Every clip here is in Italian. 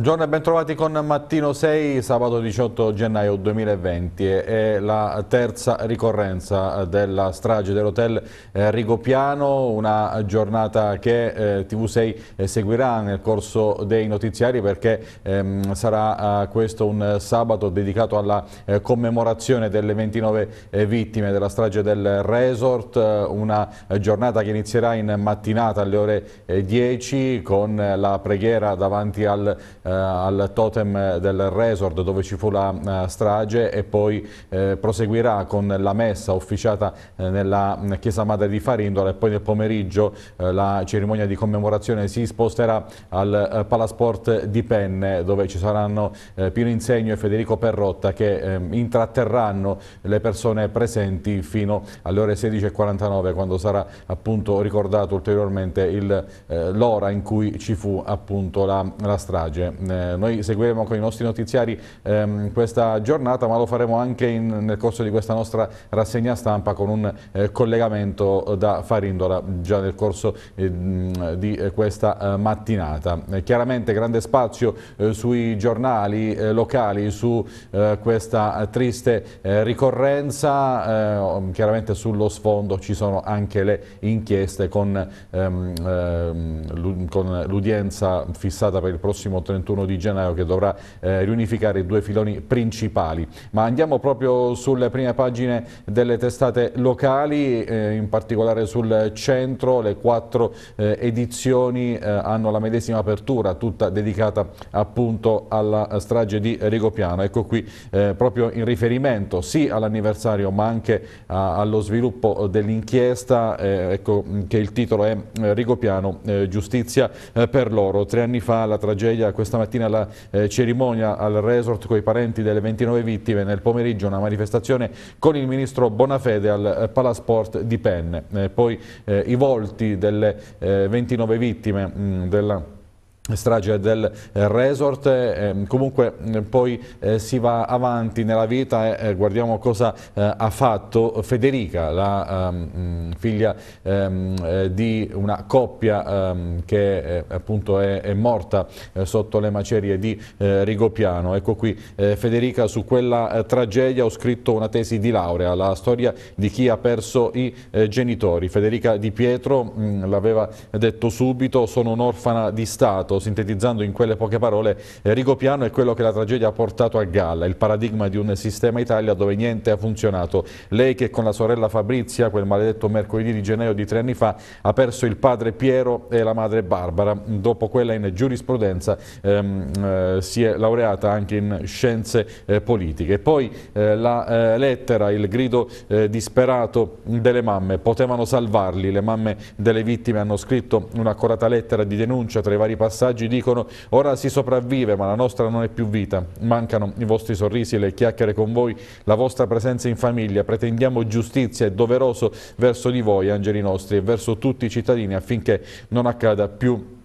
Buongiorno e bentrovati con Mattino 6, sabato 18 gennaio 2020. È la terza ricorrenza eh, della strage dell'hotel eh, Rigopiano, una giornata che eh, TV6 seguirà nel corso dei notiziari perché ehm, sarà questo un sabato dedicato alla commemorazione delle 29 vittime della strage del resort, una giornata che inizierà in mattinata alle ore 10 con la preghiera davanti al eh, al totem del resort dove ci fu la eh, strage e poi eh, proseguirà con la messa officiata nella mm, chiesa madre di Farindola e poi nel pomeriggio la cerimonia di commemorazione si sposterà al Palasport di Penne dove ci saranno Pino Insegno e Federico Perrotta che ehm, intratterranno le persone presenti fino alle ore 16.49 quando sarà appunto ricordato ulteriormente l'ora in cui ci fu appunto la, la strage. Eh, noi seguiremo con i nostri notiziari ehm, questa giornata ma lo faremo anche in, nel corso di questa nostra rassegna stampa con un eh, collegamento da Farindola già nel corso eh, di eh, questa eh, mattinata. Eh, chiaramente grande spazio sui giornali locali su questa triste ricorrenza, chiaramente sullo sfondo ci sono anche le inchieste con, ehm, ehm con l'udienza fissata per il prossimo 31 31 di gennaio che dovrà eh, riunificare i due filoni principali. Ma andiamo proprio sulle prime pagine delle testate locali, eh, in particolare sul centro, le quattro eh, edizioni eh, hanno la medesima apertura, tutta dedicata appunto alla strage di Rigopiano. Ecco qui eh, proprio in riferimento sì all'anniversario ma anche a, allo sviluppo dell'inchiesta, eh, ecco che il titolo è Rigopiano, giustizia per loro. Tre anni fa la tragedia, questa stamattina la eh, cerimonia al resort con i parenti delle 29 vittime, nel pomeriggio una manifestazione con il ministro Bonafede al eh, Palasport di Penne. Eh, poi eh, i volti delle 29 eh, vittime mh, mm, della strage del resort, eh, ehm, comunque eh, poi eh, si va avanti nella vita e eh, guardiamo cosa eh, ha fatto Federica, la ehm, mm, figlia ehm, eh, di una coppia che appunto è, è morta sotto le macerie di Rigopiano. Ecco qui Federica su quella tragedia ho scritto una tesi di laurea, la storia di chi ha perso i genitori. Federica Di Pietro mm, l'aveva detto subito, sono un'orfana di Stato, sintetizzando in quelle poche parole, eh, Rigo Piano è quello che la tragedia ha portato a galla, il paradigma di un sistema Italia dove niente ha funzionato. Lei che con la sorella Fabrizia, quel maledetto mercoledì di gennaio di tre anni fa, ha perso il padre Piero e la madre Barbara. Dopo quella in giurisprudenza ehm, eh, si è laureata anche in scienze eh, politiche. Poi eh, la eh, lettera, il grido eh, disperato delle mamme, potevano salvarli. Le mamme delle vittime hanno scritto un'accorata lettera di denuncia tra i vari passaggi passaggi dicono ora si sopravvive ma la nostra non è più vita, mancano i vostri sorrisi, le chiacchiere con voi, la vostra presenza in famiglia, pretendiamo giustizia e doveroso verso di voi angeli nostri e verso tutti i cittadini affinché non accada più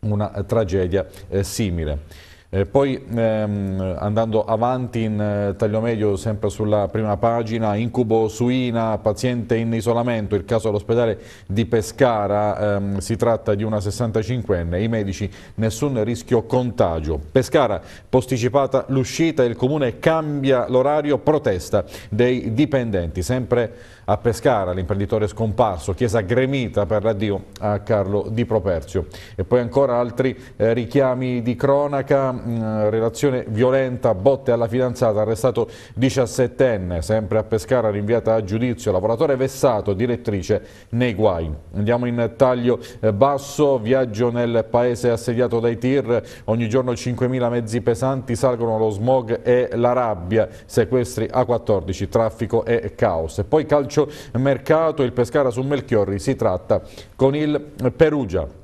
una tragedia eh, simile. Eh, poi ehm, andando avanti in eh, taglio medio, sempre sulla prima pagina, incubo suina, paziente in isolamento, il caso all'ospedale di Pescara, ehm, si tratta di una 65enne, i medici nessun rischio contagio. Pescara posticipata l'uscita, il comune cambia l'orario, protesta dei dipendenti, sempre a Pescara l'imprenditore scomparso, chiesa gremita per l'addio a Carlo Di Properzio. E poi ancora altri eh, richiami di cronaca, mh, mm, relazione violenta, botte alla fidanzata, arrestato 17enne, sempre a Pescara rinviata a giudizio, lavoratore vessato, direttrice nei guai. Andiamo in taglio eh, basso, viaggio nel paese assediato dai tir, ogni giorno 5.000 mezzi pesanti salgono lo smog e la rabbia, sequestri A14, traffico e caos. E poi calcio calcio mercato il Pescara su Melchiorri si tratta con il Perugia.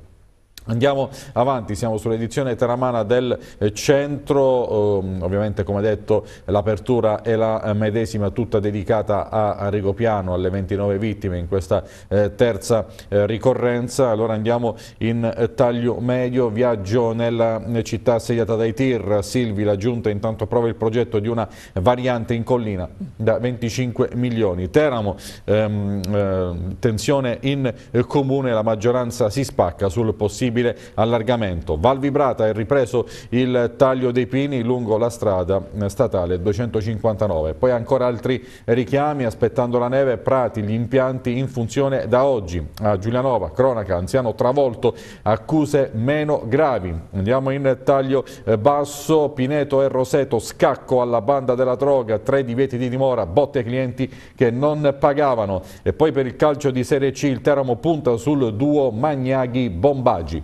Andiamo avanti, siamo sull'edizione teramana del centro, ehm, ovviamente come detto l'apertura è la medesima tutta dedicata a Rigo alle 29 vittime in questa eh, terza eh, ricorrenza. Allora andiamo in eh, taglio medio, viaggio nella città assediata dai tir, Silvi la giunta intanto prova il progetto di una variante in collina da 25 milioni. Teramo, ehm, tensione in comune, la maggioranza si spacca sul possibile possibile allargamento. Val Vibrata è ripreso il taglio dei pini lungo la strada statale 259. Poi ancora altri richiami, aspettando la neve, prati, gli impianti in funzione da oggi. A Giulianova, cronaca, anziano travolto, accuse meno gravi. Andiamo in taglio eh, basso, Pineto e Roseto, scacco alla banda della droga, tre divieti di dimora, botte clienti che non pagavano. E poi per il calcio di Serie C il Teramo punta sul duo Magnaghi-Bombagi.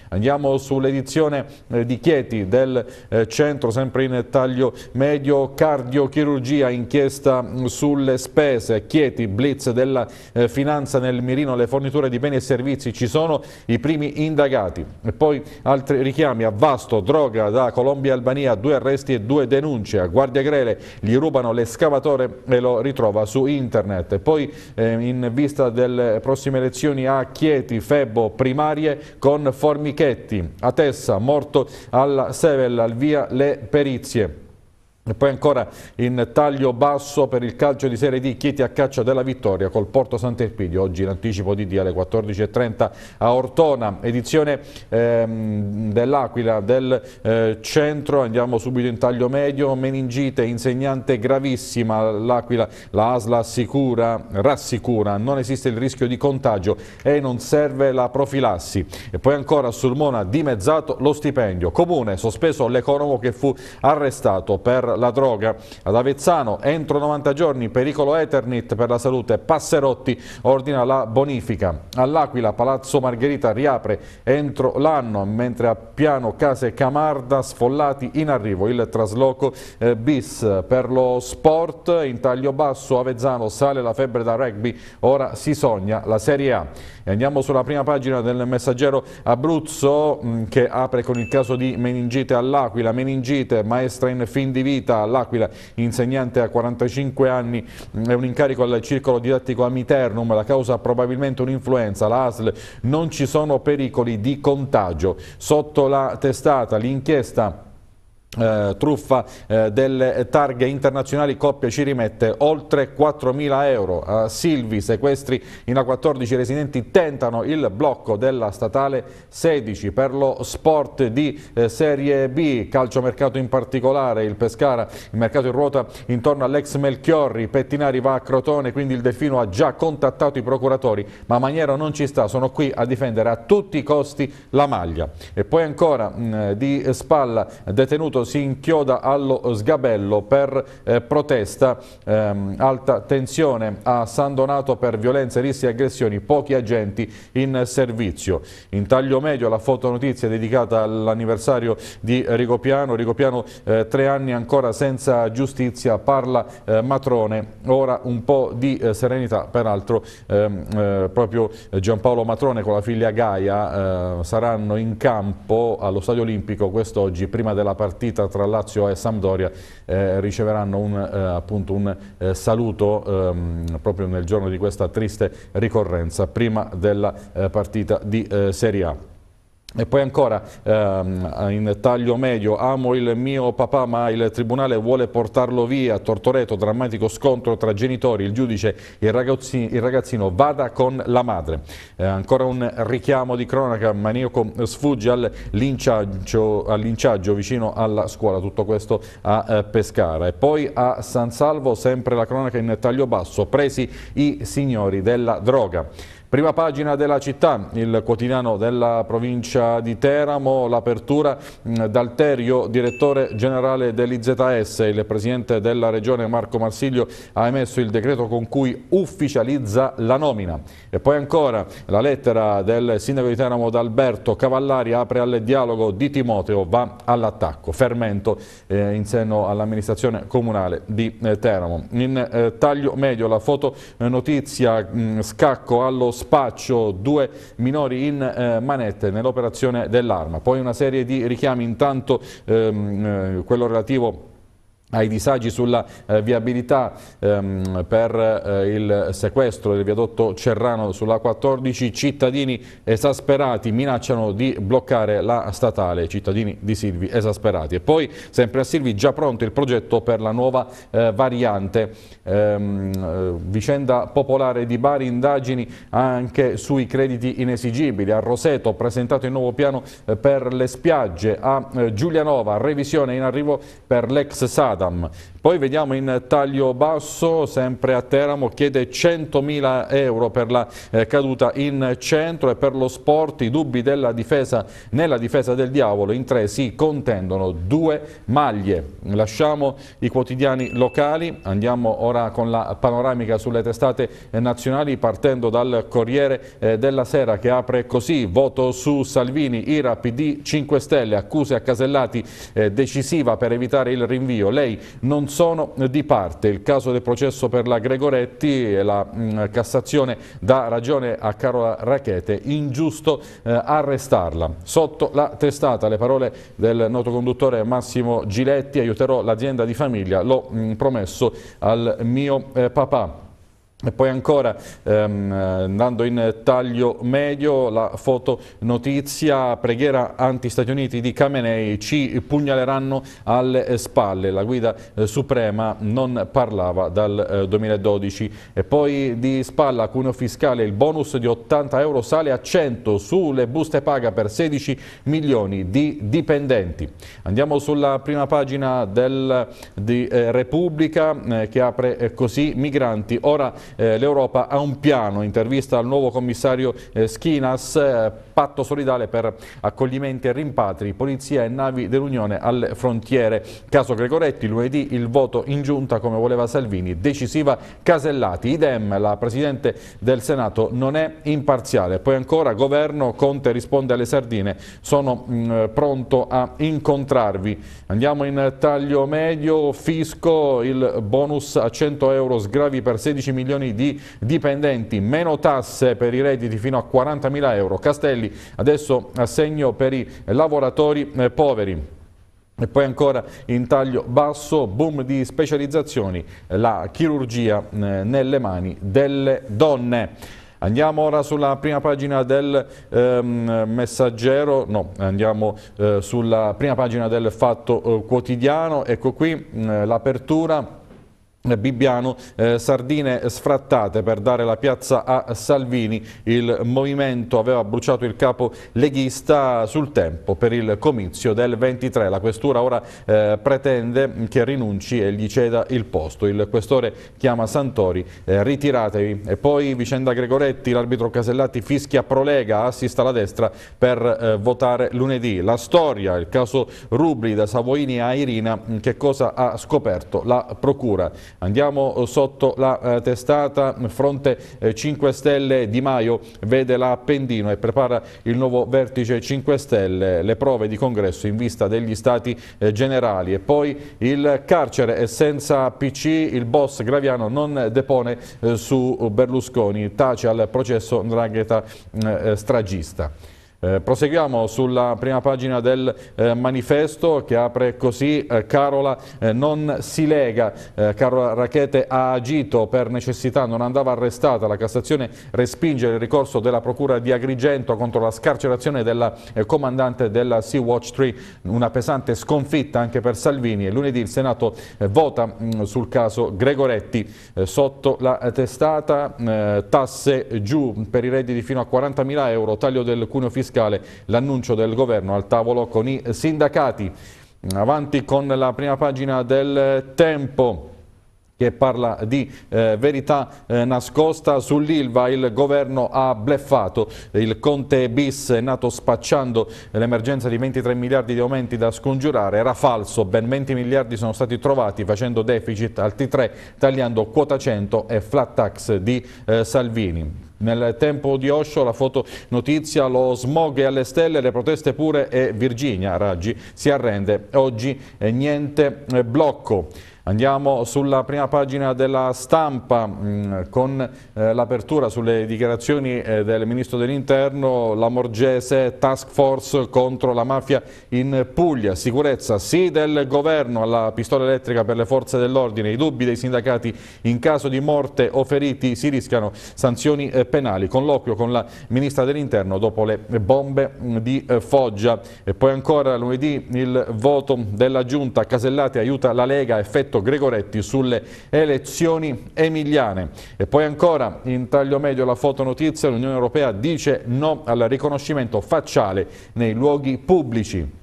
Andiamo sull'edizione eh, di Chieti del eh, centro, sempre in taglio medio, cardiochirurgia, inchiesta mm, sulle spese, Chieti, blitz della eh, finanza nel mirino, le forniture di beni e servizi, ci sono i primi indagati. E poi altri richiami a Vasto, droga da Colombia e Albania, due arresti e due denunce, a Guardia Grele gli rubano l'escavatore e lo ritrova su internet. E poi eh, in vista delle prossime elezioni a Chieti, Febbo, primarie con Formica Michetti, a Tessa, morto alla Sevella, al via le perizie. E poi ancora in taglio basso per il calcio di Serie D Chieti a caccia della vittoria col Porto Sant'Espidio, oggi in anticipo di D alle 14.30 a Ortona, edizione ehm, dell'Aquila del eh, centro, andiamo subito in taglio medio, meningite, insegnante gravissima, l'Aquila, la ASLA assicura, rassicura, non esiste il rischio di contagio e non serve la profilassi. E poi ancora a Sulmona dimezzato lo stipendio, comune sospeso l'economo che fu arrestato per la droga. Ad Avezzano entro 90 giorni pericolo Eternit per la salute, Passerotti ordina la bonifica. All'Aquila Palazzo Margherita riapre entro l'anno, mentre a Piano Case Camarda sfollati in arrivo il trasloco eh, bis per lo sport, in taglio basso Avezzano sale la febbre da rugby, ora si sogna la Serie A. E andiamo sulla prima pagina del messaggero Abruzzo mh, mm, che apre con il caso di meningite all'Aquila, meningite maestra in fin di vita vita all'Aquila, insegnante a 45 anni, mm, è un incarico al circolo didattico Amiternum, la causa probabilmente un'influenza, l'ASL non ci sono pericoli di contagio. Sotto la testata l'inchiesta eh, truffa eh, delle targhe internazionali coppia ci rimette oltre 4.000 euro a Silvi sequestri in A14 residenti tentano il blocco della statale 16 per lo sport di eh, serie B calciomercato in particolare il Pescara il mercato in ruota intorno all'ex Melchiorri Pettinari va a Crotone quindi il Delfino ha già contattato i procuratori ma Maniero non ci sta sono qui a difendere a tutti i costi la maglia e poi ancora mh, mm, di spalla detenuto si inchioda allo sgabello per eh, protesta ehm, alta tensione a San Donato per violenze, rischi e aggressioni, pochi agenti in servizio. In taglio medio la fotonotizia dedicata all'anniversario di Rigopiano, Rigopiano eh, tre anni ancora senza giustizia, parla eh, Matrone, ora un po' di eh, serenità, peraltro ehm, eh, proprio Giampaolo Matrone con la figlia Gaia eh, saranno in campo allo Stadio Olimpico quest'oggi prima della partita partita tra Lazio e Sampdoria eh, riceveranno un, eh, appunto un eh, saluto ehm, proprio nel giorno di questa triste ricorrenza prima della eh, partita di eh, Serie A. E poi ancora, ehm, in taglio medio, amo il mio papà ma il tribunale vuole portarlo via, Tortoreto, drammatico scontro tra genitori, il giudice, il ragazzino, il ragazzino vada con la madre. Eh, ancora un richiamo di cronaca, Maniaco sfugge al linciaggio, al linciaggio, vicino alla scuola, tutto questo a eh, Pescara. E poi a San Salvo, sempre la cronaca in taglio basso, presi i signori della droga. Prima pagina della città, il quotidiano della provincia di Teramo, l'apertura mm, d'Alterio, direttore generale dell'IZS. Il presidente della regione Marco Marsiglio ha emesso il decreto con cui ufficializza la nomina. E poi ancora la lettera del sindaco di Teramo d'Alberto Cavallari apre al dialogo di Timoteo, va all'attacco, fermento eh, in seno all'amministrazione comunale di eh, Teramo. In eh, taglio medio la fotonotizia eh, mm, scacco allo spaccio, due minori in eh, manette nell'operazione dell'arma. Poi una serie di richiami intanto ehm, eh, quello relativo ai disagi sulla eh, viabilità ehm, per eh, il sequestro del viadotto Cerrano sulla 14, cittadini esasperati minacciano di bloccare la statale, cittadini di Silvi esasperati. E poi sempre a Silvi già pronto il progetto per la nuova eh, variante, ehm, eh, vicenda popolare di Bari, indagini anche sui crediti inesigibili, a Roseto presentato il nuovo piano eh, per le spiagge, a eh, Giulianova revisione in arrivo per l'ex SAD, adam Poi vediamo in taglio basso, sempre a Teramo, chiede 100.000 euro per la eh, caduta in centro e per lo sport i dubbi della difesa, nella difesa del diavolo. In tre si contendono due maglie. Lasciamo i quotidiani locali, andiamo ora con la panoramica sulle testate eh, nazionali partendo dal Corriere eh, della Sera che apre così, voto su Salvini, Ira, PD, 5 Stelle, accuse a Casellati eh, decisiva per evitare il rinvio. Lei non sono di parte. Il caso del processo per la Gregoretti e la mm, Cassazione dà ragione a Carola Rachete, ingiusto eh, arrestarla. Sotto la testata le parole del noto conduttore Massimo Giletti, aiuterò l'azienda di famiglia, l'ho mm, promesso al mio eh, papà. E poi ancora, ehm, andando in taglio medio, la fotonotizia preghiera anti-Stati Uniti di Khamenei ci pugnaleranno alle spalle. La guida eh, suprema non parlava dal eh, 2012. E poi di spalla, cuneo fiscale, il bonus di 80 euro sale a 100 sulle buste paga per 16 milioni di dipendenti. Andiamo sulla prima pagina del, di eh, Repubblica eh, che apre eh, così migranti. Ora eh, l'Europa ha un piano, intervista al nuovo commissario eh, Schinas, eh, patto solidale per accoglimenti e rimpatri, polizia e navi dell'Unione alle frontiere. Caso Gregoretti, lunedì il voto in giunta come voleva Salvini, decisiva Casellati, idem la Presidente del Senato non è imparziale. Poi ancora governo, Conte risponde alle sardine, sono mh, mm, pronto a incontrarvi. Andiamo in taglio medio, fisco, il bonus a 100 euro sgravi per 16 milioni assunzioni di dipendenti, meno tasse per i redditi fino a 40.000 euro. Castelli adesso assegno per i lavoratori eh, poveri. E poi ancora in taglio basso, boom di specializzazioni, la chirurgia eh, nelle mani delle donne. Andiamo ora sulla prima pagina del ehm, messaggero, no, andiamo eh, sulla prima pagina del Fatto eh, Quotidiano, ecco qui eh, l'apertura Bibbiano, eh, sardine sfrattate per dare la piazza a Salvini, il movimento aveva bruciato il capo leghista sul tempo per il comizio del 23, la questura ora eh, pretende che rinunci e gli ceda il posto, il questore chiama Santori, eh, ritiratevi e poi vicenda Gregoretti, l'arbitro Casellati fischia prolega, assista la destra per eh, votare lunedì, la storia, il caso Rubri da Savoini a Irina, che cosa ha scoperto la procura? Andiamo eh, sotto la eh, testata, fronte eh, 5 Stelle Di Maio vede la Pendino e prepara il nuovo vertice 5 Stelle, le prove di congresso in vista degli stati eh, generali e poi il carcere e senza PC il boss Graviano non depone eh, su Berlusconi, tace al processo Ndrangheta mm, eh, stragista. Eh, proseguiamo sulla prima pagina del eh, manifesto che apre così eh, Carola eh, non si lega, eh, Carola Rachete ha agito per necessità, non andava arrestata, la Cassazione respinge il ricorso della Procura di Agrigento contro la scarcerazione della eh, comandante della Sea-Watch 3, una pesante sconfitta anche per Salvini e lunedì il Senato vota mh, mm, sul caso Gregoretti sotto la testata, tasse giù per i redditi fino a 40.000 euro, taglio del cuneo fiscale fiscale, l'annuncio del governo al tavolo con i sindacati. Avanti con la prima pagina del tempo che parla di eh, verità eh, nascosta sull'Ilva. Il governo ha bleffato il Conte bis è nato spacciando l'emergenza di 23 miliardi di aumenti da scongiurare. Era falso, ben 20 miliardi sono stati trovati facendo deficit al T3, tagliando quota 100 e flat tax di eh, Salvini. Nel tempo di Osho la fotonotizia, lo smog è alle stelle, le proteste pure e Virginia Raggi si arrende. Oggi eh, niente eh, blocco. Andiamo sulla prima pagina della stampa mh, mm, con eh, l'apertura sulle dichiarazioni eh, del Ministro dell'Interno, la Morgese Task Force contro la mafia in Puglia, sicurezza sì del governo alla pistola elettrica per le forze dell'ordine, i dubbi dei sindacati in caso di morte o feriti si rischiano sanzioni eh, penali, colloquio con la Ministra dell'Interno dopo le bombe mh, mm, di eh, Foggia e poi ancora lunedì il voto della Giunta, Casellati aiuta la Lega, effetto Benedetto Gregoretti sulle elezioni emiliane. E poi ancora in taglio medio la fotonotizia, l'Unione Europea dice no al riconoscimento facciale nei luoghi pubblici.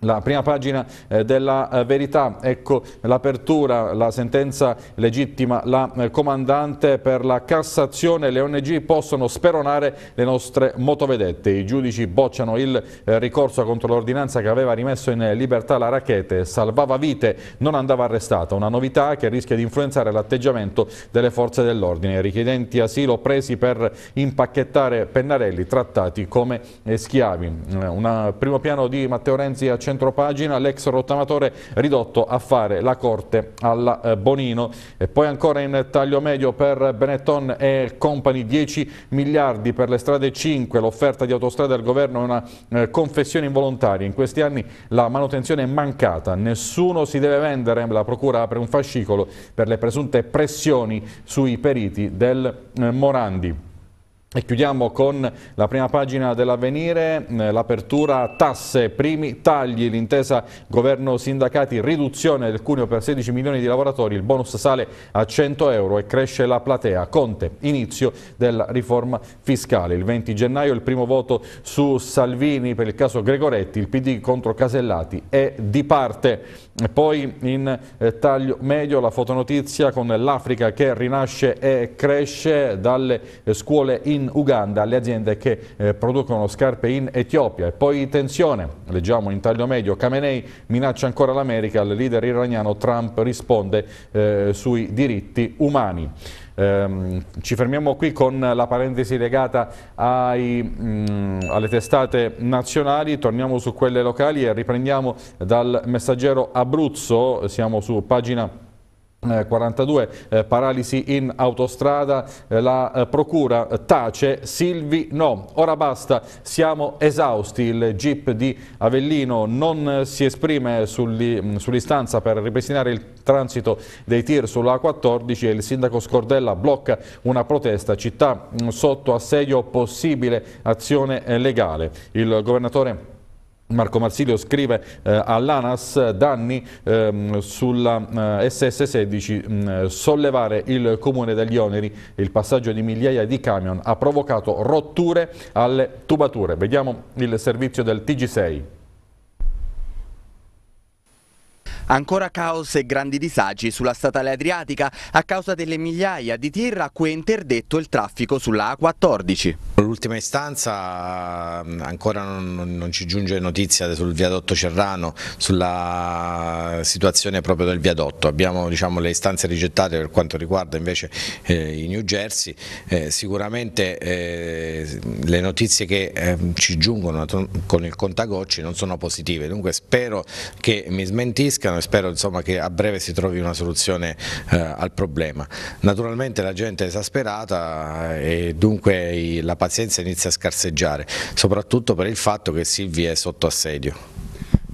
La prima pagina eh, della eh, verità, ecco l'apertura, la sentenza legittima, la eh, comandante per la Cassazione, le ONG possono speronare le nostre motovedette. I giudici bocciano il ricorso contro l'ordinanza che aveva rimesso in libertà la rachete, salvava vite, non andava arrestata, una novità che rischia di influenzare l'atteggiamento delle forze dell'ordine. Richiedenti asilo presi per impacchettare pennarelli trattati come schiavi. Un primo piano di Matteo Renzi a centropagina l'ex rottamatore ridotto a fare la corte alla eh, Bonino. E poi ancora in taglio medio per Benetton e Company 10 miliardi per le strade 5, l'offerta di autostrada del governo è una eh, confessione involontaria. In questi anni la manutenzione è mancata, nessuno si deve vendere, la procura apre un fascicolo per le presunte pressioni sui periti del eh, Morandi. E chiudiamo con la prima pagina dell'avvenire, eh, l'apertura tasse, primi tagli, l'intesa governo sindacati, riduzione del cuneo per 16 milioni di lavoratori, il bonus sale a 100 euro e cresce la platea. Conte, inizio della riforma fiscale. Il 20 gennaio il primo voto su Salvini per il caso Gregoretti, il PD contro Casellati è di parte. Poi in eh, taglio medio la fotonotizia con l'Africa che rinasce e cresce dalle eh, scuole in Uganda alle aziende che eh, producono scarpe in Etiopia. E poi tensione, leggiamo in taglio medio, Khamenei minaccia ancora l'America, il leader iraniano Trump risponde eh, sui diritti umani. Ehm, ci fermiamo qui con la parentesi legata ai, mh, mm, alle testate nazionali, torniamo su quelle locali e riprendiamo dal messaggero Abruzzo, siamo su pagina 42 eh, eh, paralisi in autostrada, eh, la eh, procura tace, Silvi no. Ora basta, siamo esausti, il GIP di Avellino non eh, si esprime mm, sull'istanza sull per ripristinare il transito dei tir sulla A14 e il sindaco Scordella blocca una protesta, città mh, mm, sotto assedio possibile azione legale. Il governatore Marco Marsilio scrive eh, all'ANAS danni ehm, sulla eh, SS16 mh, mm, sollevare il comune dagli oneri il passaggio di migliaia di camion ha provocato rotture alle tubature vediamo il servizio del TG6 Ancora caos e grandi disagi sulla statale adriatica a causa delle migliaia di tir a cui è interdetto il traffico sulla A14. L'ultima istanza mm, ancora non, non, ci giunge notizia sul viadotto Cerrano, sulla situazione proprio del viadotto. Abbiamo diciamo, le istanze rigettate per quanto riguarda invece eh, i New Jersey. Eh, sicuramente eh, le notizie che ehm, ci giungono con il contagocci non sono positive, dunque spero che mi smentiscano e eh, spero insomma, che a breve si trovi una soluzione eh, al problema. Naturalmente la gente è esasperata eh, e dunque la pazienza inizia a scarseggiare, soprattutto per il fatto che Silvi è sotto assedio.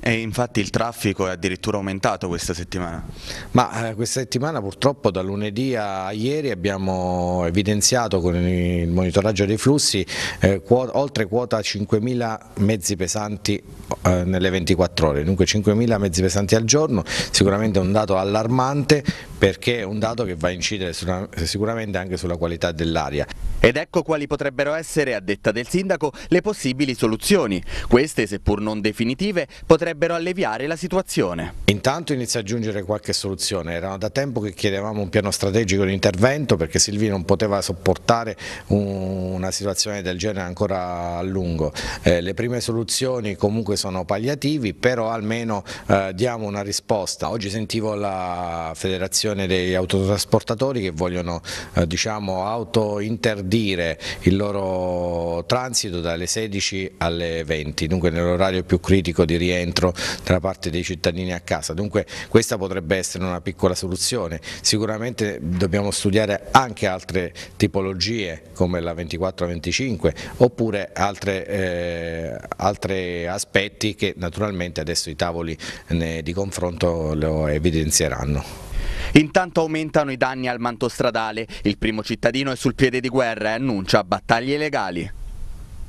E infatti il traffico è addirittura aumentato questa settimana. Ma eh, questa settimana purtroppo da lunedì a ieri abbiamo evidenziato con il monitoraggio dei flussi eh, quota, oltre quota 5.000 mezzi pesanti eh, nelle 24 ore, dunque 5.000 mezzi pesanti al giorno, sicuramente è un dato allarmante perché è un dato che va a incidere sulla, sicuramente anche sulla qualità dell'aria. Ed ecco quali potrebbero essere, a detta del sindaco, le possibili soluzioni. Queste, seppur non definitive, potrebbero potrebbero alleviare la situazione. Intanto inizia a giungere qualche soluzione, era da tempo che chiedevamo un piano strategico di intervento perché Silvi non poteva sopportare una situazione del genere ancora a lungo. Eh, le prime soluzioni comunque sono palliativi, però almeno eh, diamo una risposta. Oggi sentivo la federazione degli autotrasportatori che vogliono eh, diciamo, autointerdire il loro transito dalle 16 alle 20, dunque nell'orario più critico di rientro riscontro da parte dei cittadini a casa. Dunque questa potrebbe essere una piccola soluzione. Sicuramente dobbiamo studiare anche altre tipologie come la 24-25 oppure altre, eh, altri aspetti che naturalmente adesso i tavoli eh, di confronto lo evidenzieranno. Intanto aumentano i danni al manto stradale, il primo cittadino è sul piede di guerra e annuncia battaglie legali.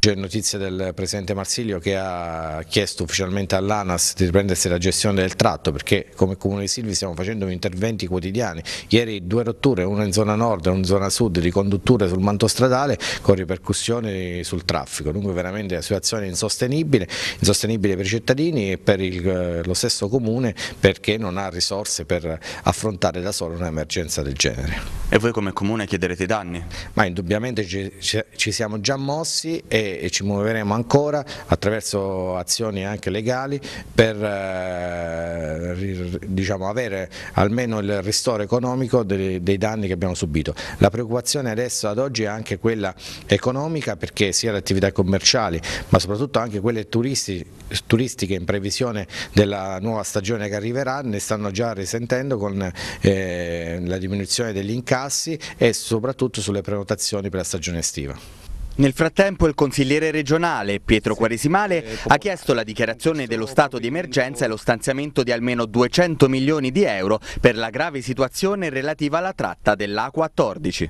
C'è notizia del Presidente Marsilio che ha chiesto ufficialmente all'ANAS di riprendersi la gestione del tratto perché come Comune di Silvi stiamo facendo interventi quotidiani. Ieri due rotture, una in zona nord e una in zona sud di condutture sul manto stradale con ripercussioni sul traffico. Dunque veramente la situazione è insostenibile, insostenibile per i cittadini e per il, eh, lo stesso Comune perché non ha risorse per affrontare da solo un'emergenza del genere. E voi come Comune chiederete danni? Ma indubbiamente ci, ci, ci siamo già mossi e e ci muoveremo ancora attraverso azioni anche legali per eh, diciamo, avere almeno il ristoro economico dei, dei, danni che abbiamo subito. La preoccupazione adesso ad oggi è anche quella economica perché sia le attività commerciali ma soprattutto anche quelle turisti, turistiche in previsione della nuova stagione che arriverà ne stanno già risentendo con eh, la diminuzione degli incassi e soprattutto sulle prenotazioni per la stagione estiva. Nel frattempo il consigliere regionale Pietro Quaresimale eh, ha chiesto la dichiarazione dello stato di emergenza e lo stanziamento di almeno 200 milioni di euro per la grave situazione relativa alla tratta dell'A14.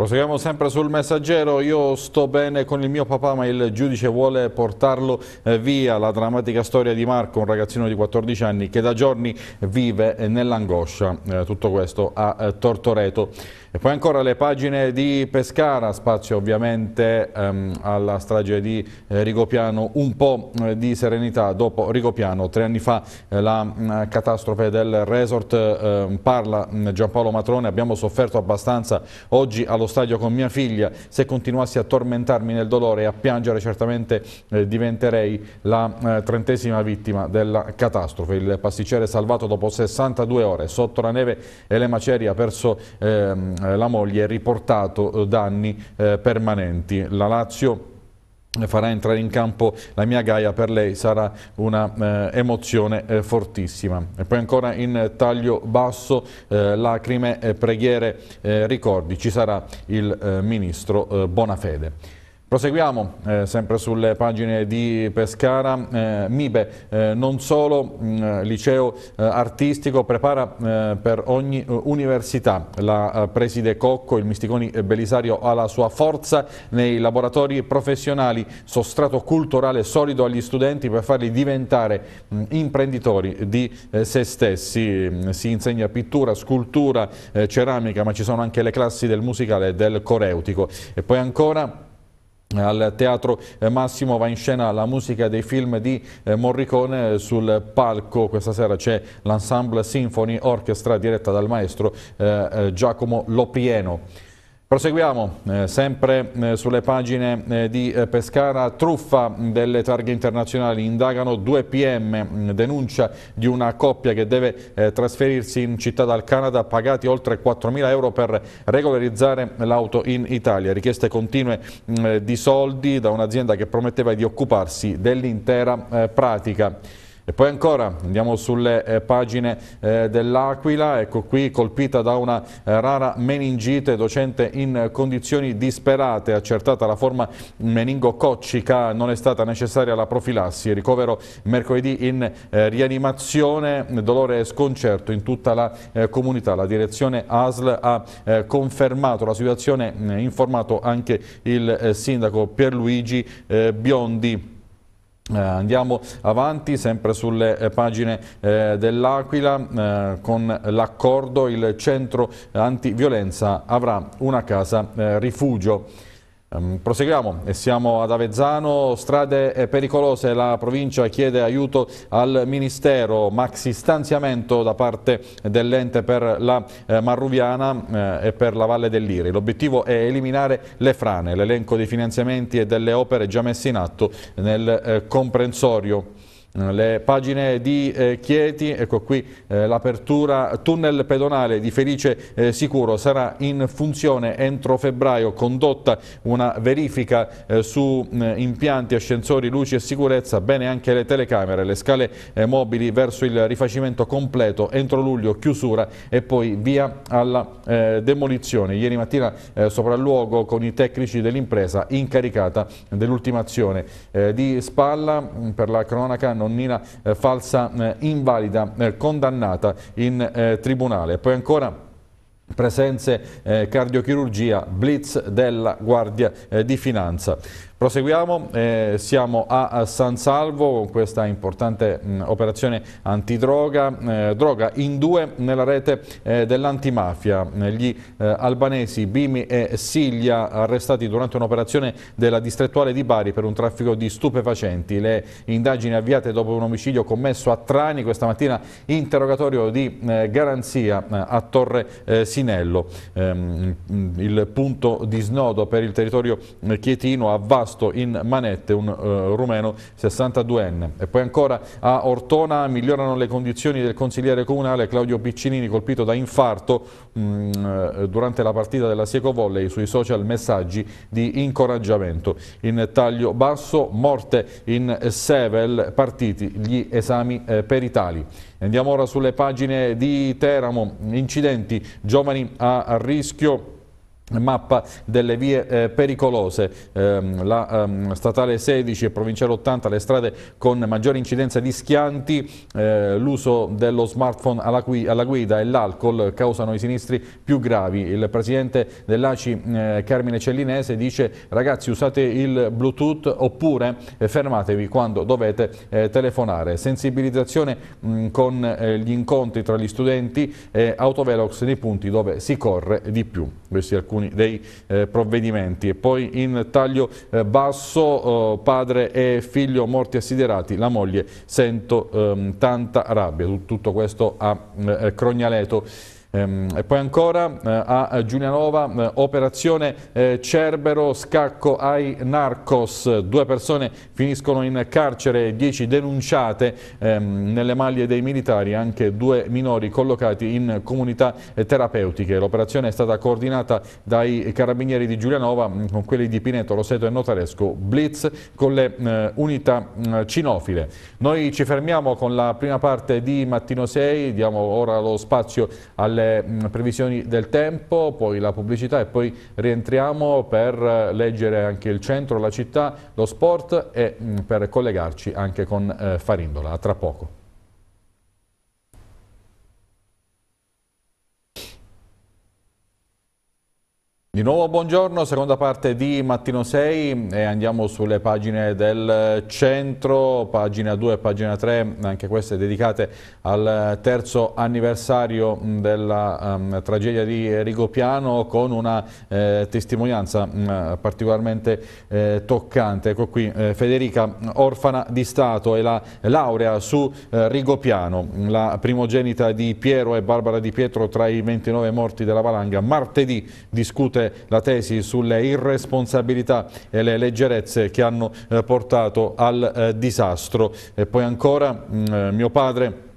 Proseguiamo sempre sul messaggero, io sto bene con il mio papà ma il giudice vuole portarlo eh, via, la drammatica storia di Marco, un ragazzino di 14 anni che da giorni vive eh, nell'angoscia, tutto questo a Tortoreto. E poi ancora le pagine di Pescara, spazio ovviamente ehm, alla strage di eh, Rigopiano, un po' eh, di serenità dopo Rigopiano. Tre anni fa eh, la mh, mm, catastrofe del resort eh, parla mm, Giampaolo Matrone, abbiamo sofferto abbastanza oggi allo stadio con mia figlia, se continuassi a tormentarmi nel dolore e a piangere certamente eh, diventerei la eh, trentesima vittima della catastrofe. Il pasticcere salvato dopo 62 ore sotto la neve e le macerie ha perso... Ehm, eh, la moglie, ha riportato eh, danni eh, permanenti. La Lazio farà entrare in campo la mia Gaia, per lei sarà un'emozione eh, eh, fortissima. E poi ancora in taglio basso, eh, lacrime, preghiere, ricordi, ci sarà il ministro Bonafede. Proseguiamo eh, sempre sulle pagine di Pescara, eh, Mibe eh, non solo mh, mm, liceo eh, artistico prepara eh, per ogni eh, università, la preside Cocco, il Misticoni Belisario ha la sua forza nei laboratori professionali, sostrato culturale solido agli studenti per farli diventare mh, mm, imprenditori di se stessi, mm, si insegna pittura, scultura, ceramica ma ci sono anche le classi del musicale e del coreutico e poi ancora al Teatro eh, Massimo va in scena la musica dei film di eh, Morricone eh, sul palco. Questa sera c'è l'Ensemble Symphony Orchestra diretta dal maestro Giacomo Loprieno. Proseguiamo eh, sempre eh, sulle pagine eh, di eh, Pescara, truffa delle targhe internazionali, indagano 2 PM, mm, denuncia di una coppia che deve eh, trasferirsi in città dal Canada, pagati oltre 4.000 euro per regolarizzare l'auto in Italia, richieste continue mm, di soldi da un'azienda che prometteva di occuparsi dell'intera eh, pratica. E poi ancora andiamo sulle eh, pagine eh, dell'Aquila, ecco qui colpita da una eh, rara meningite, docente in condizioni disperate, accertata la forma meningococcica, non è stata necessaria la profilassi, ricovero mercoledì in eh, rianimazione, dolore e sconcerto in tutta la eh, comunità. La direzione ASL ha eh, confermato la situazione, informato anche il sindaco Pierluigi Biondi. Eh, andiamo avanti sempre sulle eh, pagine eh, dell'Aquila, eh, con l'accordo il centro antiviolenza avrà una casa eh, rifugio. Ehm, proseguiamo e siamo ad Avezzano, strade eh, pericolose, la provincia chiede aiuto al Ministero, maxi stanziamento da parte dell'ente per la eh, Marruviana eh, e per la Valle dell'Iri. L'obiettivo è eliminare le frane, l'elenco dei finanziamenti e delle opere già messe in atto nel comprensorio. Eh, le pagine di eh, Chieti, ecco qui eh, l'apertura tunnel pedonale di Felice eh, Sicuro sarà in funzione entro febbraio, condotta una verifica eh, su eh, impianti, ascensori, luci e sicurezza, bene anche le telecamere, le scale mobili verso il rifacimento completo entro luglio, chiusura e poi via alla demolizione. Ieri mattina sopralluogo con i tecnici dell'impresa incaricata dell'ultimazione di Spalla mm, per la cronaca nonnina eh, falsa eh, invalida eh, condannata in tribunale. Poi ancora presenze eh, cardiochirurgia, blitz della Guardia eh, di Finanza. Proseguiamo, eh, siamo a San Salvo con questa importante mh, operazione antidroga, eh, droga in due nella rete eh, dell'antimafia. Gli eh, albanesi Bimi e Siglia arrestati durante un'operazione della distrettuale di Bari per un traffico di stupefacenti. Le indagini avviate dopo un omicidio commesso a Trani questa mattina, interrogatorio di eh, garanzia eh, a Torre Sinello. Ehm, il punto di snodo per il territorio chietino a Vasto sull'abasto in manette un uh, rumeno 62enne. E poi ancora a Ortona migliorano le condizioni del consigliere comunale Claudio Piccinini colpito da infarto mh, mm, eh, durante la partita della Sieco Volley sui social messaggi di incoraggiamento. In taglio basso morte in Sevel partiti gli esami eh, peritali. Andiamo ora sulle pagine di Teramo, incidenti, giovani a rischio mappa delle vie eh, pericolose, ehm, la ehm, statale 16 e provinciale 80, le strade con maggiore incidenza di schianti, eh, l'uso dello smartphone alla, alla guida e l'alcol causano i sinistri più gravi. Il presidente dell'ACI eh, Carmine Cellinese dice ragazzi usate il bluetooth oppure eh, fermatevi quando dovete eh, telefonare. Sensibilizzazione mh, mm, con eh, gli incontri tra gli studenti e autovelox nei punti dove si corre di più. Questi alcuni alcuni dei eh, provvedimenti. E poi in taglio eh, basso, oh, padre e figlio morti assiderati, la moglie sento ehm, tanta rabbia. Tutto questo a eh, eh, Crognaleto. Ehm, e poi ancora eh, a Giulianova, eh, operazione eh, Cerbero, scacco ai narcos, due persone finiscono in carcere, dieci denunciate ehm, nelle maglie dei militari, anche due minori collocati in comunità terapeutiche. L'operazione è stata coordinata dai carabinieri di Giulianova mm, con quelli di Pineto, Roseto e Notaresco, Blitz con le unità mm, cinofile. Noi ci fermiamo con la prima parte di Mattino 6, diamo ora lo spazio alle le mm, previsioni del tempo, poi la pubblicità e poi rientriamo per eh, leggere anche il centro, la città, lo sport e mm, per collegarci anche con eh, Farindola. A tra poco. Di nuovo buongiorno, seconda parte di Mattino 6 e andiamo sulle pagine del centro, pagina 2 e pagina 3, anche queste dedicate al terzo anniversario della um, tragedia di Rigopiano con una eh, testimonianza mh, mm, particolarmente eh, toccante. Ecco qui eh, Federica, orfana di Stato e la laurea su eh, Rigopiano, la primogenita di Piero e Barbara Di Pietro tra i 29 morti della valanga, martedì discute forte la tesi sulle irresponsabilità e le leggerezze che hanno eh, portato al eh, disastro. E poi ancora mh, mm, eh, mio padre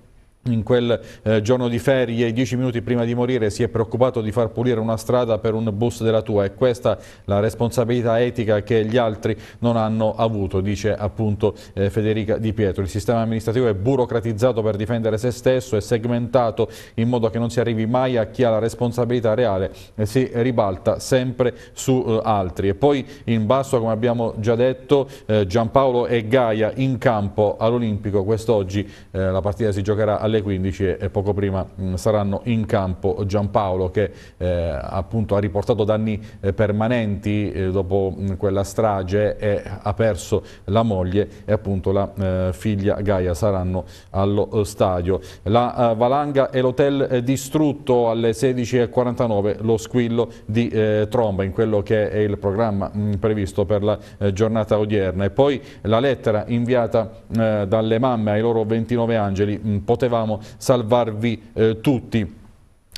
in quel eh, giorno di ferie, dieci minuti prima di morire, si è preoccupato di far pulire una strada per un bus della tua. È questa la responsabilità etica che gli altri non hanno avuto, dice appunto eh, Federica Di Pietro. Il sistema amministrativo è burocratizzato per difendere se stesso, è segmentato in modo che non si arrivi mai a chi ha la responsabilità reale e si ribalta sempre su eh, altri. E poi in basso, come abbiamo già detto, eh, Giampaolo e Gaia in campo all'Olimpico. Quest'oggi eh, la partita si giocherà alle alle 15 e poco prima mm, saranno in campo Giampaolo che eh, appunto ha riportato danni eh, permanenti eh, dopo mm, quella strage e ha perso la moglie e appunto la eh, figlia Gaia saranno allo stadio. La valanga e l'hotel distrutto alle 16.49 lo squillo di tromba in quello che è il programma mh, mm, previsto per la giornata odierna e poi la lettera inviata dalle mamme ai loro 29 angeli potevamo diciamo, salvarvi eh, tutti.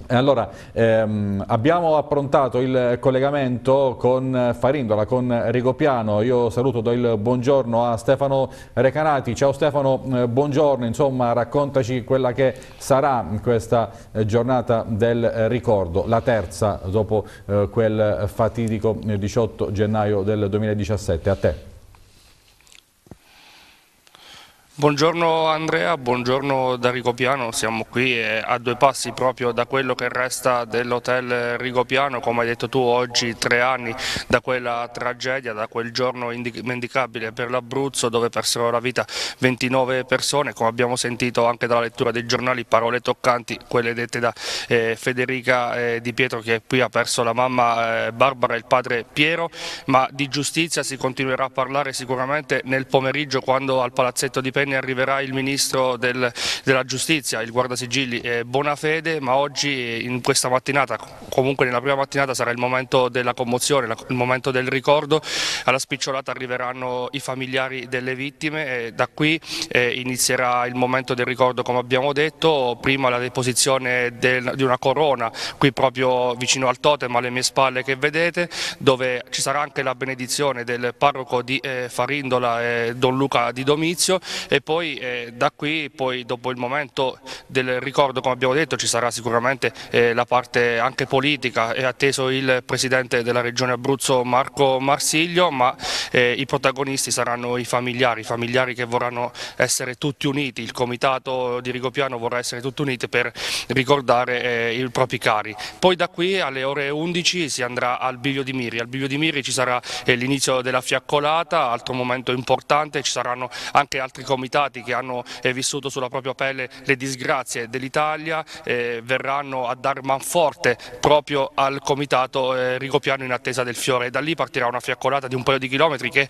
Allora, ehm, abbiamo approntato il collegamento con eh, Farindola, con Rigopiano, io saluto, do il buongiorno a Stefano Recanati, ciao Stefano, eh, buongiorno, insomma raccontaci quella che sarà questa eh, giornata del eh, ricordo, la terza dopo eh, quel fatidico 18 eh, gennaio del 2017, a te. Buongiorno Andrea, buongiorno da Rigopiano, siamo qui eh, a due passi proprio da quello che resta dell'hotel Rigopiano, come hai detto tu oggi tre anni da quella tragedia, da quel giorno indimenticabile per l'Abruzzo dove persero la vita 29 persone, come abbiamo sentito anche dalla lettura dei giornali, parole toccanti, quelle dette da eh, Federica eh, Di Pietro che qui ha perso la mamma eh, Barbara e il padre Piero, ma di giustizia si continuerà a parlare sicuramente nel pomeriggio quando al palazzetto di Pena ne arriverà il ministro del, della giustizia, il guardasigilli eh, Bonafede, ma oggi eh, in questa mattinata, comunque nella prima mattinata sarà il momento della commozione, la, il momento del ricordo, alla spicciolata arriveranno i familiari delle vittime e da qui eh, inizierà il momento del ricordo come abbiamo detto, prima la deposizione del, di una corona qui proprio vicino al totem alle mie spalle che vedete, dove ci sarà anche la benedizione del parroco di eh, Farindola, eh, Don Luca di Domizio e poi eh, da qui poi dopo il momento del ricordo come abbiamo detto ci sarà sicuramente eh, la parte anche politica è atteso il presidente della regione Abruzzo Marco Marsiglio ma eh, i protagonisti saranno i familiari, i familiari che vorranno essere tutti uniti, il comitato di Rigopiano vorrà essere tutti uniti per ricordare eh, i propri cari. Poi da qui alle ore 11 si andrà al Biglio di Miri, al Biglio di Miri ci sarà eh, l'inizio della fiaccolata, altro momento importante, ci saranno anche altri comitati comitati che hanno eh, vissuto sulla propria pelle le disgrazie dell'Italia eh, verranno a dar manforte proprio al comitato eh, rigopiano in attesa del fiore. Da lì partirà una fiaccolata di un paio di chilometri che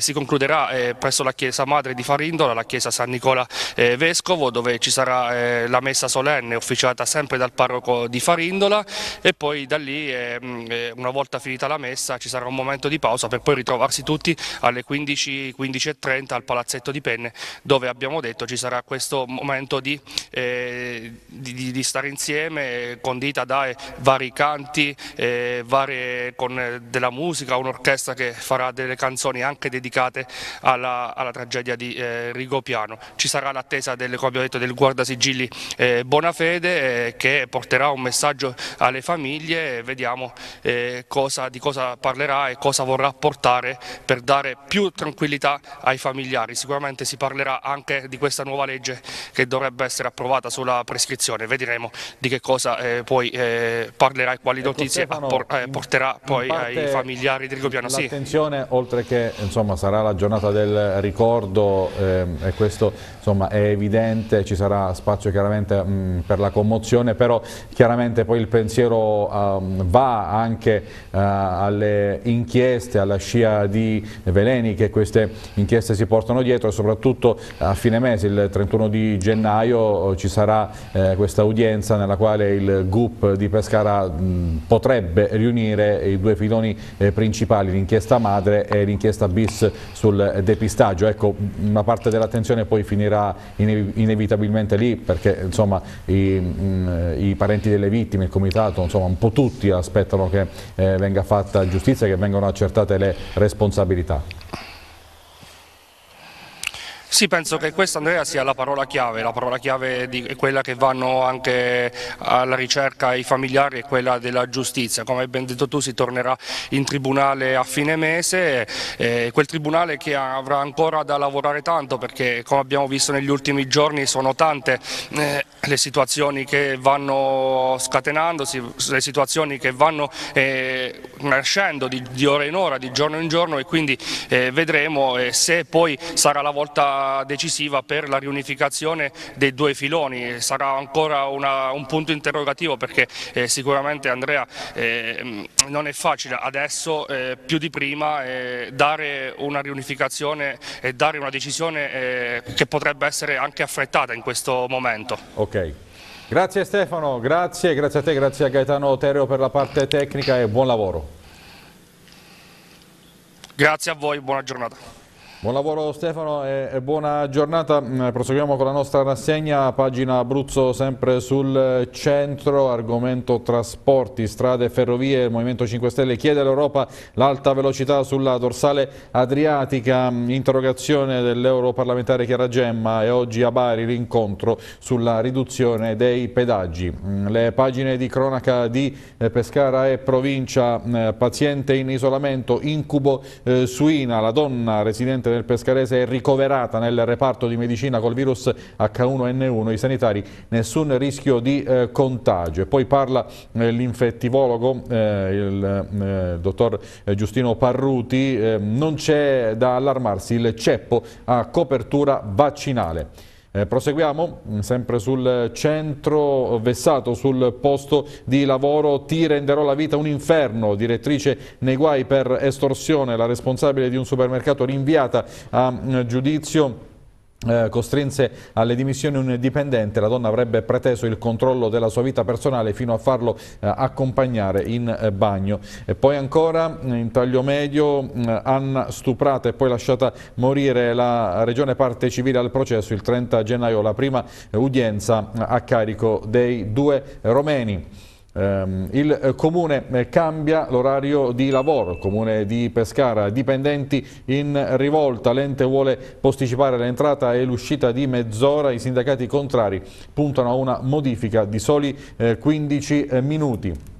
si concluderà presso la chiesa madre di Farindola, la chiesa San Nicola Vescovo, dove ci sarà la messa solenne officiata sempre dal parroco di Farindola e poi da lì mm, una volta finita la messa ci sarà un momento di pausa per poi ritrovarsi tutti alle 15.30 15 al palazzetto di Penne dove abbiamo detto ci sarà questo momento di, eh, di, di stare insieme condita da eh, vari canti, eh, varie, con eh, della musica, un'orchestra che farà delle canzoni anche dedicate alla, alla tragedia di eh, Rigopiano. Ci sarà l'attesa del, del guardasigilli eh, Bonafede che porterà un messaggio alle famiglie, vediamo cosa, di cosa parlerà e cosa vorrà portare per dare più tranquillità ai familiari. Sicuramente si parla parlerà anche di questa nuova legge che dovrebbe essere approvata sulla prescrizione. Vedremo di che cosa eh, poi eh, parlerà e quali ecco notizie Stefano, por eh, porterà poi ai familiari di Rigopiano. Attenzione, sì. oltre che insomma, sarà la giornata del ricordo ehm, e questo insomma, è evidente, ci sarà spazio chiaramente mh, mm, per la commozione, però chiaramente poi il pensiero um, va anche uh, alle inchieste, alla scia di veleni che queste inchieste si portano dietro e soprattutto soprattutto a fine mese, il 31 di gennaio, eh, ci sarà eh, questa udienza nella quale il GUP di Pescara mh, potrebbe riunire i due filoni eh, principali, l'inchiesta madre e l'inchiesta bis sul depistaggio. Ecco, una parte dell'attenzione poi finirà inev inevitabilmente lì perché insomma, i, mh, i, parenti delle vittime, il comitato, insomma, un po' tutti aspettano che eh, venga fatta giustizia e che vengano accertate le responsabilità. Sì, penso che questa Andrea sia la parola chiave, la parola chiave di quella che vanno anche alla ricerca i familiari e quella della giustizia. Come hai ben detto tu si tornerà in tribunale a fine mese, eh, quel tribunale che avrà ancora da lavorare tanto perché come abbiamo visto negli ultimi giorni sono tante eh, le situazioni che vanno scatenandosi, le situazioni che vanno eh, nascendo di, di, ora in ora, di giorno in giorno e quindi eh, vedremo eh, se poi sarà la volta decisiva per la riunificazione dei due filoni, sarà ancora una, un punto interrogativo perché eh, sicuramente Andrea eh, non è facile adesso eh, più di prima eh, dare una riunificazione e dare una decisione eh, che potrebbe essere anche affrettata in questo momento. Okay. Grazie Stefano, grazie, grazie a te, grazie a Gaetano Terreo per la parte tecnica e buon lavoro. Grazie a voi, buona giornata. Buon lavoro Stefano e buona giornata, mm, proseguiamo con la nostra rassegna, pagina Abruzzo sempre sul centro, argomento trasporti, strade, e ferrovie, il Movimento 5 Stelle chiede all'Europa l'alta velocità sulla dorsale adriatica, mm, interrogazione dell'europarlamentare Chiara Gemma e oggi a Bari l'incontro sulla riduzione dei pedaggi. Mm, le pagine di cronaca di eh, Pescara e provincia, paziente in isolamento, incubo eh, suina, la donna residente residente nel Pescarese è ricoverata nel reparto di medicina col virus H1N1. I sanitari nessun rischio di eh, contagio. E poi parla eh, l'infettivologo, eh, il eh, dottor Giustino Parruti, eh, non c'è da allarmarsi, il ceppo ha copertura vaccinale. Eh, proseguiamo mm, sempre sul centro vessato sul posto di lavoro ti renderò la vita un inferno, direttrice nei guai per estorsione, la responsabile di un supermercato rinviata a mm, giudizio eh, costrinse alle dimissioni un dipendente, la donna avrebbe preteso il controllo della sua vita personale fino a farlo eh, accompagnare in eh, bagno. E poi ancora in taglio medio mm, Anna stuprata e poi lasciata morire la regione parte civile al processo il 30 gennaio, la prima udienza mm, a carico dei due romeni. Ehm, il eh, comune eh, cambia l'orario di lavoro, il comune di Pescara, dipendenti in rivolta, l'ente vuole posticipare l'entrata e l'uscita di mezz'ora, i sindacati contrari puntano a una modifica di soli 15 eh, minuti.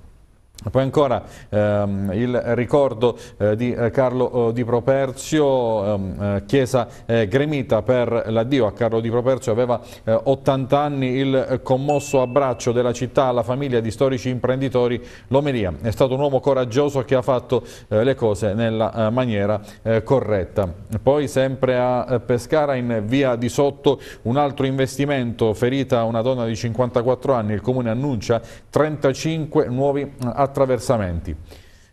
Poi ancora ehm, il ricordo eh, di eh, Carlo eh, Di Properzio, ehm, eh, chiesa eh, gremita per l'addio a Carlo Di Properzio, aveva 80 eh, anni il commosso abbraccio della città alla famiglia di storici imprenditori Lomeria. È stato un uomo coraggioso che ha fatto le cose nella maniera corretta. Poi sempre a Pescara in via di sotto un altro investimento, ferita una donna di 54 anni, il comune annuncia 35 nuovi attività attraversamenti.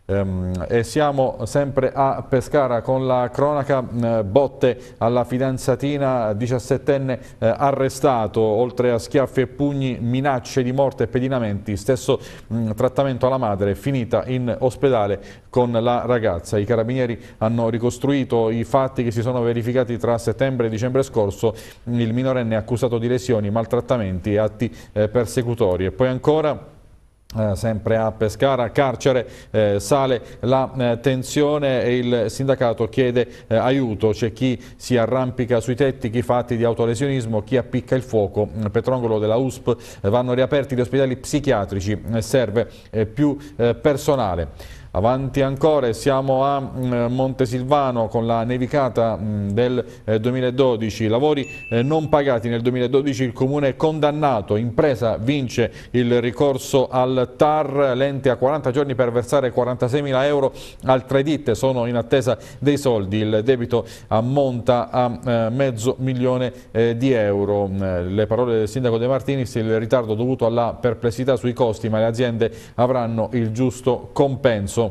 Ehm, e siamo sempre a Pescara con la cronaca botte alla fidanzatina 17enne eh, arrestato, oltre a schiaffi e pugni, minacce di morte e pedinamenti, stesso trattamento alla madre finita in ospedale con la ragazza. I carabinieri hanno ricostruito i fatti che si sono verificati tra settembre e dicembre scorso, il minorenne è accusato di lesioni, maltrattamenti e atti eh, persecutori. E poi ancora... Eh, sempre a Pescara, carcere, eh, sale la eh, tensione e il sindacato chiede eh, aiuto, c'è chi si arrampica sui tetti, chi fa atti di autolesionismo, chi appicca il fuoco, mm, petrongolo della USP, eh, vanno riaperti gli ospedali psichiatrici, serve più personale. Avanti ancora siamo a mm, Montesilvano con la nevicata mm, del 2012, eh, lavori eh, non pagati nel 2012, il comune è condannato, impresa vince il ricorso al TAR, l'ente a 40 giorni per versare 46 mila euro, altre ditte sono in attesa dei soldi, il debito ammonta a eh, mezzo milione di euro. Mm, le parole del sindaco De Martinis, il ritardo dovuto alla perplessità sui costi, ma le aziende avranno il giusto compenso.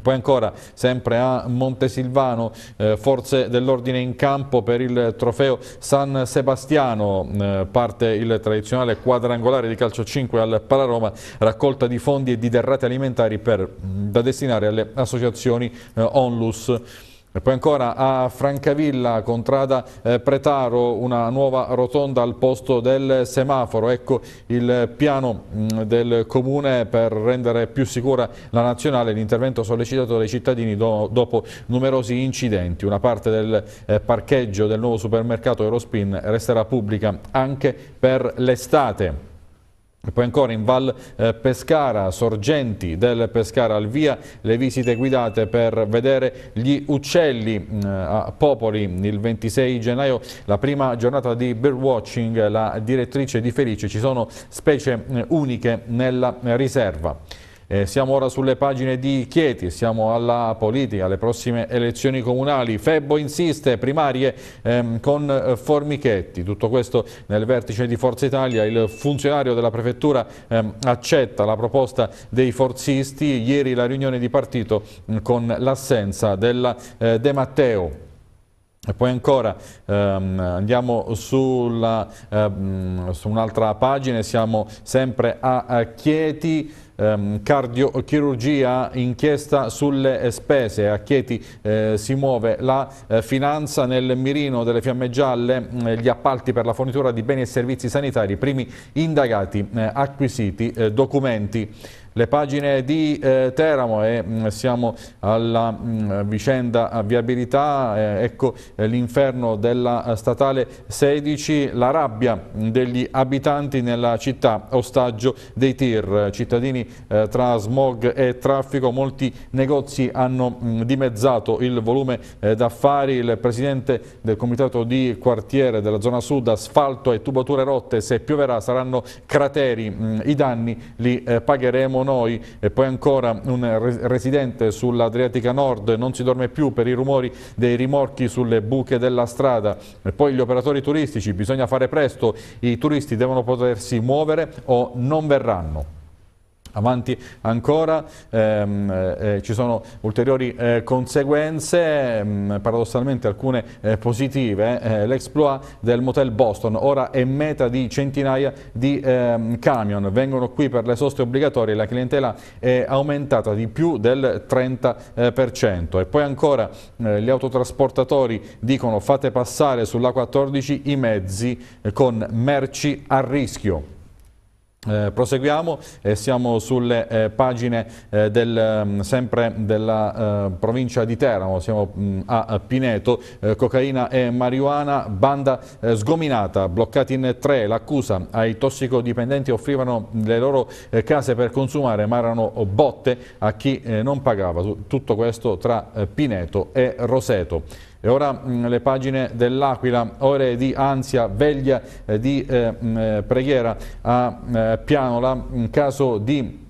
Poi ancora, sempre a Montesilvano, eh, forze dell'ordine in campo per il trofeo San Sebastiano, eh, parte il tradizionale quadrangolare di calcio 5 al Palaroma, raccolta di fondi e di derrate alimentari per, mm, da destinare alle associazioni eh, Onlus. E poi ancora a Francavilla, Contrada eh, Pretaro, una nuova rotonda al posto del semaforo. Ecco il piano mh, mm, del Comune per rendere più sicura la nazionale, l'intervento sollecitato dai cittadini do, dopo numerosi incidenti. Una parte del eh, parcheggio del nuovo supermercato Eurospin resterà pubblica anche per l'estate poi ancora in Val eh, Pescara, sorgenti del Pescara al via, le visite guidate per vedere gli uccelli mm, a Popoli il 26 gennaio, la prima giornata di birdwatching, la direttrice di Felice, ci sono specie mm, uniche nella riserva. Eh, siamo ora sulle pagine di Chieti, siamo alla politica, alle prossime elezioni comunali. Febbo insiste, primarie ehm, con eh, Formichetti. Tutto questo nel vertice di Forza Italia. Il funzionario della prefettura ehm, accetta la proposta dei forzisti. Ieri la riunione di partito mm, con l'assenza della eh, De Matteo. E poi ancora ehm, andiamo sulla, ehm, su un'altra pagina, siamo sempre a, a Chieti. Ehm, cardiochirurgia, inchiesta sulle spese, a Chieti eh, si muove la eh, finanza nel mirino delle fiamme gialle, eh, gli appalti per la fornitura di beni e servizi sanitari, primi indagati, eh, acquisiti, eh, documenti le pagine di eh, Teramo e mh, mm, siamo alla mh, mm, vicenda viabilità, eh, ecco eh, l'inferno della eh, statale 16, la rabbia degli abitanti nella città, ostaggio dei tir, cittadini eh, tra smog e traffico, molti negozi hanno mh, mm, dimezzato il volume eh, d'affari, il presidente del comitato di quartiere della zona sud, asfalto e tubature rotte, se pioverà saranno crateri, i danni li pagheremo siamo noi e poi ancora un residente sull'Adriatica Nord non si dorme più per i rumori dei rimorchi sulle buche della strada e poi gli operatori turistici bisogna fare presto i turisti devono potersi muovere o non verranno Avanti ancora, ehm, eh, eh, ci sono ulteriori eh, conseguenze, ehm, paradossalmente alcune eh, positive. Eh. Eh, l'exploit del motel Boston ora è meta di centinaia di ehm, camion, vengono qui per le soste obbligatorie, la clientela è aumentata di più del 30%. E poi ancora gli autotrasportatori dicono fate passare sulla 14 i mezzi con merci a rischio. Eh, proseguiamo, eh, siamo sulle eh, pagine eh, del, mm, sempre della eh, provincia di Teramo, siamo mh, mm, a Pineto, eh, cocaina e marijuana, banda sgominata, bloccati in tre, l'accusa ai tossicodipendenti offrivano le loro case per consumare ma erano botte a chi non pagava, tutto questo tra Pineto e Roseto. E ora mh, mm, le pagine dell'Aquila, ore di ansia, veglia eh, di eh, mh, mm, eh, preghiera a eh, Pianola, in caso di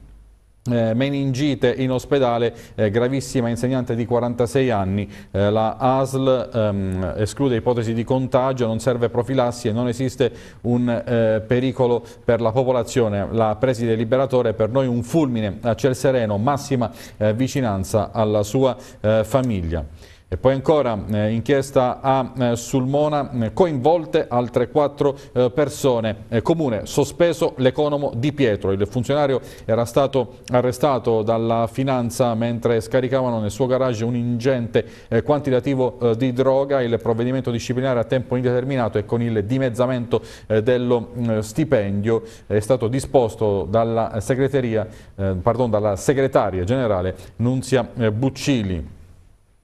eh, meningite in ospedale, eh, gravissima insegnante di 46 anni, eh, la ASL ehm, esclude ipotesi di contagio, non serve profilassi e non esiste un eh, pericolo per la popolazione. La preside liberatore è per noi un fulmine a ciel sereno, massima eh, vicinanza alla sua famiglia. E poi ancora eh, inchiesta a eh, Sulmona, eh, coinvolte altre quattro eh, persone. Eh, comune sospeso l'economo Di Pietro. Il funzionario era stato arrestato dalla finanza mentre scaricavano nel suo garage un ingente eh, quantitativo di droga. Il provvedimento disciplinare a tempo indeterminato e con il dimezzamento dello mm, stipendio è stato disposto dalla, pardon, dalla segretaria generale Nunzia Buccili.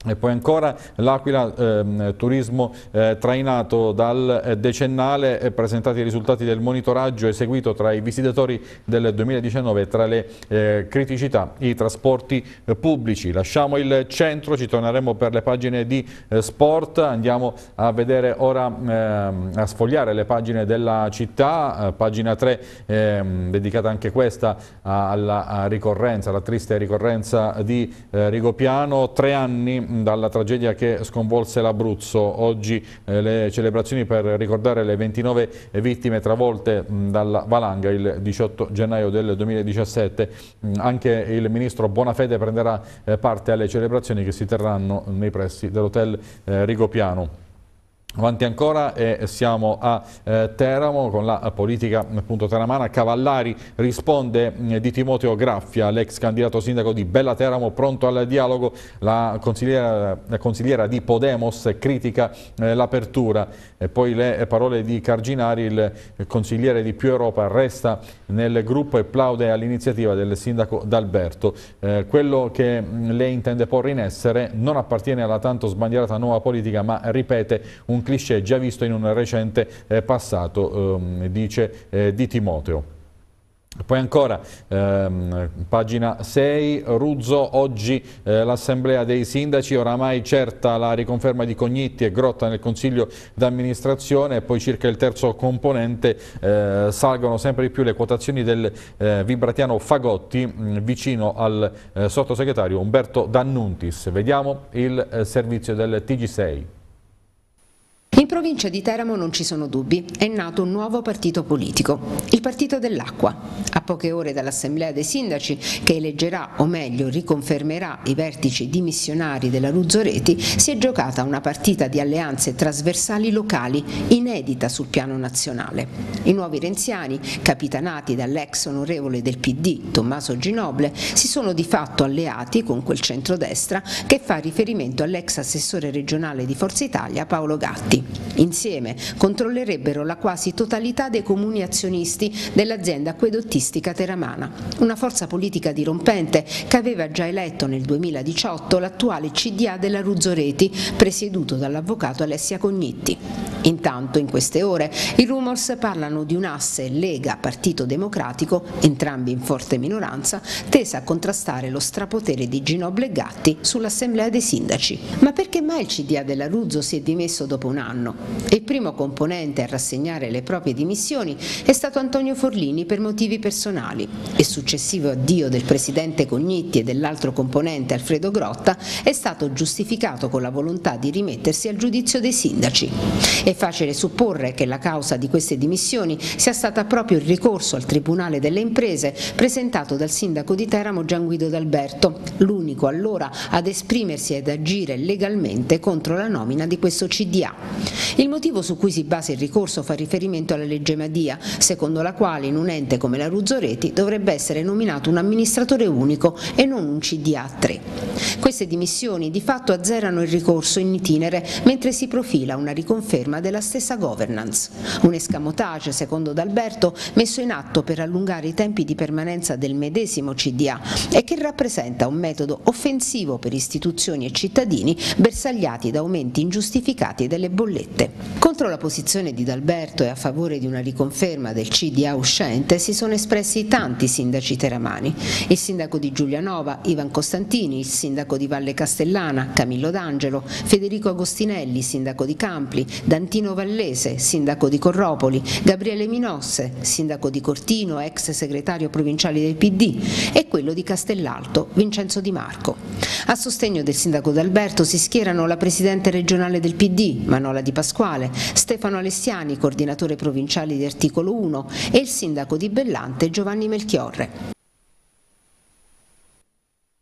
E poi ancora l'Aquila, ehm, turismo eh, trainato dal eh, decennale, eh, presentati i risultati del monitoraggio eseguito tra i visitatori del 2019 e tra le eh, criticità i trasporti eh, pubblici. Lasciamo il centro, ci torneremo per le pagine di sport, andiamo a vedere ora, ehm, a sfogliare le pagine della città, pagina 3 ehm, dedicata anche questa alla ricorrenza, alla triste ricorrenza di Rigopiano, tre anni dalla tragedia che sconvolse l'Abruzzo. Oggi eh, le celebrazioni per ricordare le 29 vittime travolte mh, mm, dalla valanga il 18 gennaio del 2017. Mh, mm, anche il ministro Bonafede prenderà eh, parte alle celebrazioni che si terranno nei pressi dell'hotel eh, Rigopiano. Avanti ancora e siamo a eh, Teramo con la politica appunto teramana. Cavallari risponde mh, mm, di Timoteo Graffia, l'ex candidato sindaco di Bella Teramo, pronto al dialogo. La consigliera, la consigliera di Podemos critica eh, l'apertura. poi le parole di Carginari, il consigliere di Più Europa, resta nel gruppo e plaude all'iniziativa del sindaco D'Alberto. Eh, quello che mh, mm, lei intende porre in essere non appartiene alla tanto sbandierata nuova politica, ma ripete un un cliché già visto in un recente eh, passato, ehm, dice eh, Di Timoteo. Poi ancora, ehm, pagina 6, Ruzzo, oggi eh, l'assemblea dei sindaci, oramai certa la riconferma di Cognitti e Grotta nel consiglio d'amministrazione e poi circa il terzo componente eh, salgono sempre di più le quotazioni del eh, vibratiano Fagotti mh, mm, vicino al eh, sottosegretario Umberto D'Annuntis. Vediamo il servizio del TG6. In provincia di Teramo non ci sono dubbi, è nato un nuovo partito politico, il Partito dell'Acqua. A poche ore dall'Assemblea dei Sindaci, che eleggerà o meglio riconfermerà i vertici dimissionari della Ruzzoreti, si è giocata una partita di alleanze trasversali locali inedita sul piano nazionale. I nuovi renziani, capitanati dall'ex onorevole del PD Tommaso Ginoble, si sono di fatto alleati con quel centrodestra che fa riferimento all'ex assessore regionale di Forza Italia Paolo Gatti. Insieme controllerebbero la quasi totalità dei comuni azionisti dell'azienda acquedottistica teramana, una forza politica dirompente che aveva già eletto nel 2018 l'attuale CDA della Ruzzoreti, presieduto dall'avvocato Alessia Cognitti. Intanto in queste ore i rumors parlano di un'asse Lega-Partito Democratico, entrambi in forte minoranza, tesa a contrastare lo strapotere di Ginoble Gatti sull'Assemblea dei Sindaci. Ma perché mai il CDA della Ruzzo si è dimesso dopo un anno? anno. Il primo componente a rassegnare le proprie dimissioni è stato Antonio Forlini per motivi personali. Il successivo addio del presidente Cognitti e dell'altro componente Alfredo Grotta è stato giustificato con la volontà di rimettersi al giudizio dei sindaci. È facile supporre che la causa di queste dimissioni sia stata proprio il ricorso al Tribunale delle Imprese presentato dal sindaco di Teramo Gianguido D'Alberto, l'unico allora ad esprimersi ed agire legalmente contro la nomina di questo CDA. Il motivo su cui si basa il ricorso fa riferimento alla legge Madia, secondo la quale in un ente come la Ruzzoreti dovrebbe essere nominato un amministratore unico e non un CDA 3. Queste dimissioni di fatto azzerano il ricorso in itinere mentre si profila una riconferma della stessa governance. Un escamotage, secondo D'Alberto, messo in atto per allungare i tempi di permanenza del medesimo CDA e che rappresenta un metodo offensivo per istituzioni e cittadini bersagliati da aumenti ingiustificati delle bollette bollette. Contro la posizione di D'Alberto e a favore di una riconferma del CDA uscente si sono espressi tanti sindaci teramani, il sindaco di Giulianova, Ivan Costantini, il sindaco di Valle Castellana, Camillo D'Angelo, Federico Agostinelli, sindaco di Campli, Dantino Vallese, sindaco di Corropoli, Gabriele Minosse, sindaco di Cortino, ex segretario provinciale del PD e quello di Castellalto, Vincenzo Di Marco. A sostegno del sindaco D'Alberto si schierano la presidente regionale del PD, Manola Nicola Di Pasquale, Stefano Alessiani, coordinatore provinciale di Articolo 1 e il sindaco di Bellante Giovanni Melchiorre.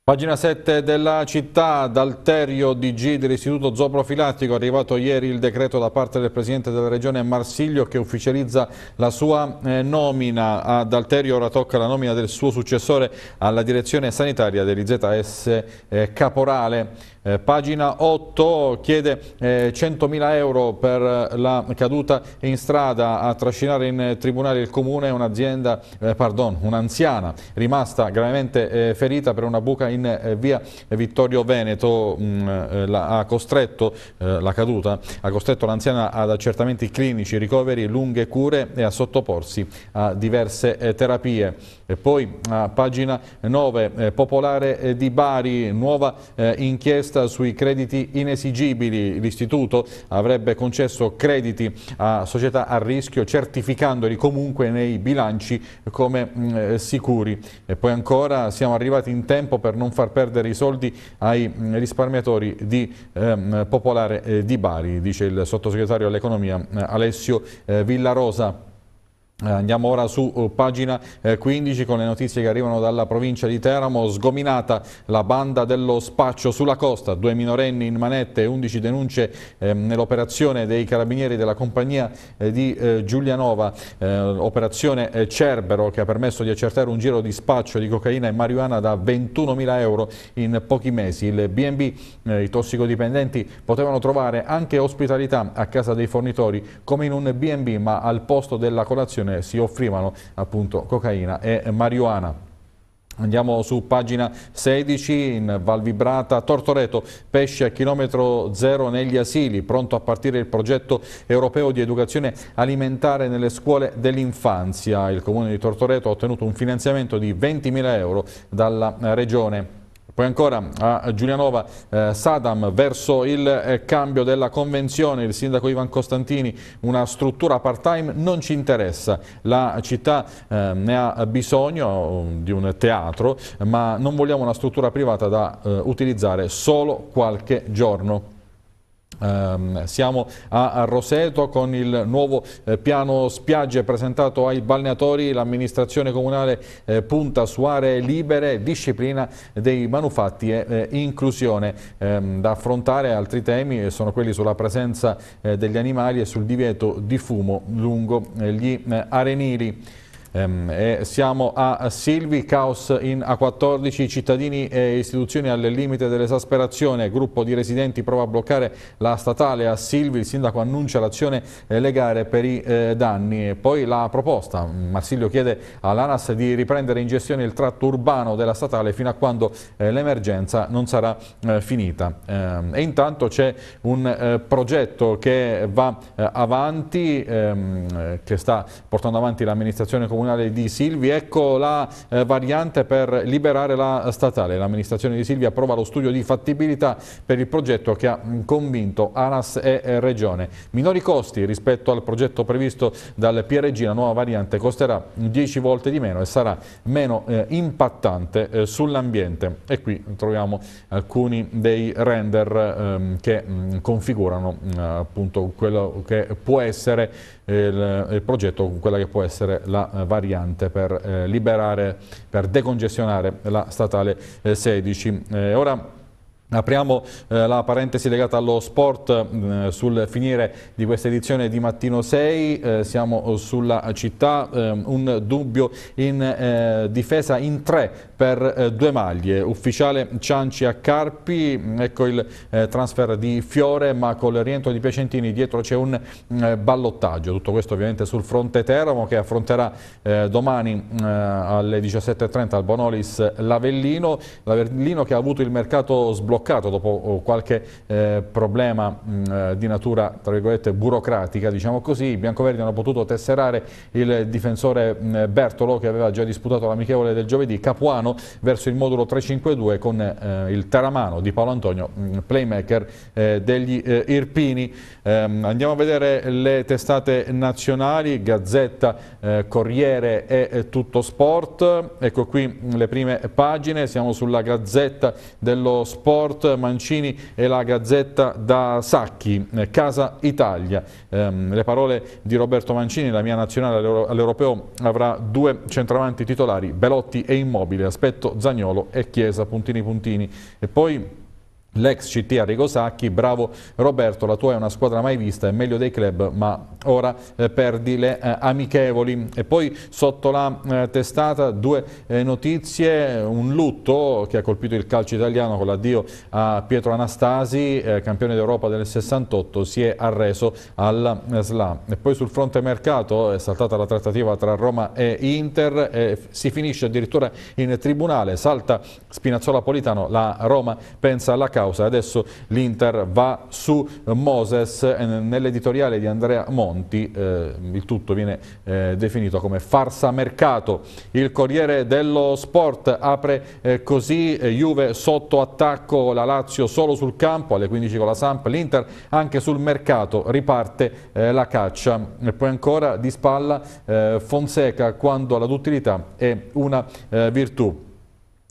Pagina 7 della città, dal Terio DG dell'Istituto Zooprofilattico, è arrivato ieri il decreto da parte del Presidente della Regione Marsiglio che ufficializza la sua eh, nomina. Ad Alterio ora tocca la nomina del suo successore alla direzione sanitaria dell'IZS eh, Caporale. Eh, pagina 8 chiede 100.000 eh, euro per la caduta in strada a trascinare in tribunale il comune un'azienda, eh, pardon, un'anziana rimasta gravemente eh, ferita per una buca in in eh, via Vittorio Veneto mh, mm, eh, la, ha costretto eh, la caduta, ha costretto l'anziana ad accertamenti clinici, ricoveri, lunghe cure e a sottoporsi a diverse eh, terapie. E poi a pagina 9, eh, Popolare eh, di Bari, nuova inchiesta sui crediti inesigibili. L'istituto avrebbe concesso crediti a società a rischio certificandoli comunque nei bilanci come mh, mm, sicuri. E poi ancora siamo arrivati in tempo per non non far perdere i soldi ai mm, risparmiatori di ehm, Popolare eh, di Bari, dice il sottosegretario all'economia eh, Alessio eh, Villarosa. Andiamo ora su eh, pagina 15 eh, con le notizie che arrivano dalla provincia di Teramo. Sgominata la banda dello spaccio sulla costa, due minorenni in manette e 11 denunce ehm, nell'operazione dei carabinieri della compagnia eh, di Giulianova. operazione Cerbero che ha permesso di accertare un giro di spaccio di cocaina e marijuana da 21 mila euro in pochi mesi. Il B&B, i tossicodipendenti, potevano trovare anche ospitalità a casa dei fornitori come in un B&B ma al posto della colazione ne si offrivano appunto cocaina e marijuana. Andiamo su pagina 16 in Val Vibrata, Tortoreto, pesce a chilometro zero negli asili, pronto a partire il progetto europeo di educazione alimentare nelle scuole dell'infanzia. Il comune di Tortoreto ha ottenuto un finanziamento di 20.000 euro dalla regione. Poi ancora a Giulianova, eh, Sadam verso il eh, cambio della convenzione, il sindaco Ivan Costantini, una struttura part-time non ci interessa, la città eh, ne ha bisogno mm, di un teatro, ma non vogliamo una struttura privata da eh, utilizzare solo qualche giorno. Ehm, siamo a Roseto con il nuovo eh, piano spiagge presentato ai balneatori, l'amministrazione comunale eh, punta su aree libere, disciplina dei manufatti e eh, inclusione. Ehm, da affrontare altri temi sono quelli sulla presenza degli animali e sul divieto di fumo lungo gli arenili. Ehm, e siamo a Silvi, caos in A14, cittadini e istituzioni al limite dell'esasperazione, gruppo di residenti prova a bloccare la statale a Silvi, il sindaco annuncia l'azione eh, legale per i eh, danni. E poi la proposta, mm, Marsilio chiede all'ANAS di riprendere in gestione il tratto urbano della statale fino a quando eh, l'emergenza non sarà finita. Ehm, e intanto c'è un progetto che va avanti, ehm, che sta portando avanti l'amministrazione comunale comunale di Silvi. Ecco la eh, variante per liberare la statale. L'amministrazione di Silvi approva lo studio di fattibilità per il progetto che ha mm, convinto Anas e eh, Regione. Minori costi rispetto al progetto previsto dal PRG, la nuova variante costerà 10 volte di meno e sarà meno eh, impattante eh, sull'ambiente. E qui troviamo alcuni dei render ehm, che mh, mm, configurano mh, mm, appunto quello che può essere il, il progetto quella che può essere la eh, variante per eh, liberare, per decongestionare la statale 16. Eh, ora Apriamo eh, la parentesi legata allo sport eh, sul finire di questa edizione di Mattino 6, eh, siamo sulla città, ehm, un dubbio in eh, difesa in tre per eh, due maglie, ufficiale Cianci a Carpi, mm, ecco il eh, transfer di Fiore ma col rientro di Piacentini dietro c'è un ballottaggio, tutto questo ovviamente sul fronte Teramo che affronterà domani alle 17.30 al Bonolis l'Avellino, l'Avellino che ha avuto il mercato sbloccato bloccato dopo oh, qualche eh, problema mh, mm, eh, di natura tra virgolette, burocratica, diciamo così. I biancoverdi hanno potuto tesserare il difensore mh, mm, Bertolo che aveva già disputato l'amichevole del giovedì, Capuano verso il modulo 352 con eh, il Taramano di Paolo Antonio, mh, mm, playmaker eh, degli eh, Irpini. Ehm, andiamo a vedere le testate nazionali, Gazzetta, eh, Corriere e Tutto Sport. Ecco qui le prime pagine, siamo sulla Gazzetta dello Sport Sport Mancini e la Gazzetta da Sacchi, eh, Casa Italia. Ehm, le parole di Roberto Mancini, la mia nazionale all'Europeo avrà due centravanti titolari, Belotti e Immobile, aspetto Zagnolo e Chiesa, puntini puntini. E poi L'ex CT Arrigo Sacchi, bravo Roberto, la tua è una squadra mai vista, è meglio dei club, ma ora eh, perdi le eh, amichevoli. E poi sotto la eh, testata due eh, notizie, un lutto che ha colpito il calcio italiano con l'addio a Pietro Anastasi, eh, campione d'Europa del 68, si è arreso al SLA. E poi sul fronte mercato è saltata la trattativa tra Roma e Inter, si finisce addirittura in tribunale, salta Spinazzola Politano, la Roma pensa alla causa causa. Adesso l'Inter va su Moses, eh, nell'editoriale di Andrea Monti eh, il tutto viene eh, definito come farsa mercato. Il Corriere dello Sport apre eh, così, eh, Juve sotto attacco, la Lazio solo sul campo, alle 15 con la Samp, l'Inter anche sul mercato, riparte eh, la caccia. E poi ancora di spalla Fonseca quando la duttilità è una virtù.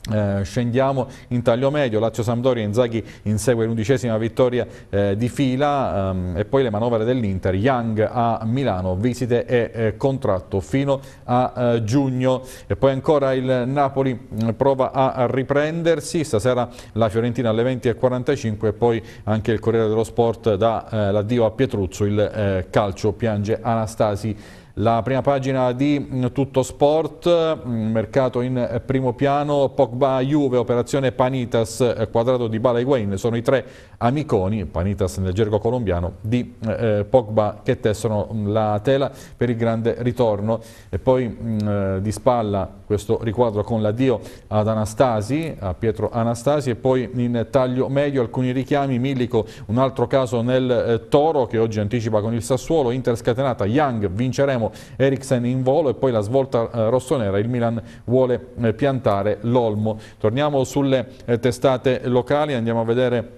Eh, scendiamo in taglio medio, Lazio Sampdoria, Inzaghi insegue l'undicesima vittoria eh, di fila ehm, e poi le manovre dell'Inter, Young a Milano, visite e eh, contratto fino a eh, giugno e poi ancora il Napoli mm, prova a riprendersi, stasera la Fiorentina alle 20.45 e poi anche il Corriere dello Sport dà eh, l'addio a Pietruzzo, il eh, calcio piange Anastasi la prima pagina di mm, Tutto Sport, mm, mercato in eh, primo piano, Pogba Juve, operazione Panitas, eh, quadrato di Bala Higuain, sono i tre amiconi, Panitas nel gergo colombiano, di eh, eh Pogba che tessono mm, la tela per il grande ritorno. E poi mh, di spalla questo riquadro con l'addio ad Anastasi, a Pietro Anastasi e poi in taglio medio alcuni richiami, Millico, un altro caso nel eh, Toro che oggi anticipa con il Sassuolo, Inter scatenata, Young vinceremo vediamo Eriksen in volo e poi la svolta eh, rossonera, il Milan vuole eh, piantare l'olmo. Torniamo sulle eh, testate locali, andiamo a vedere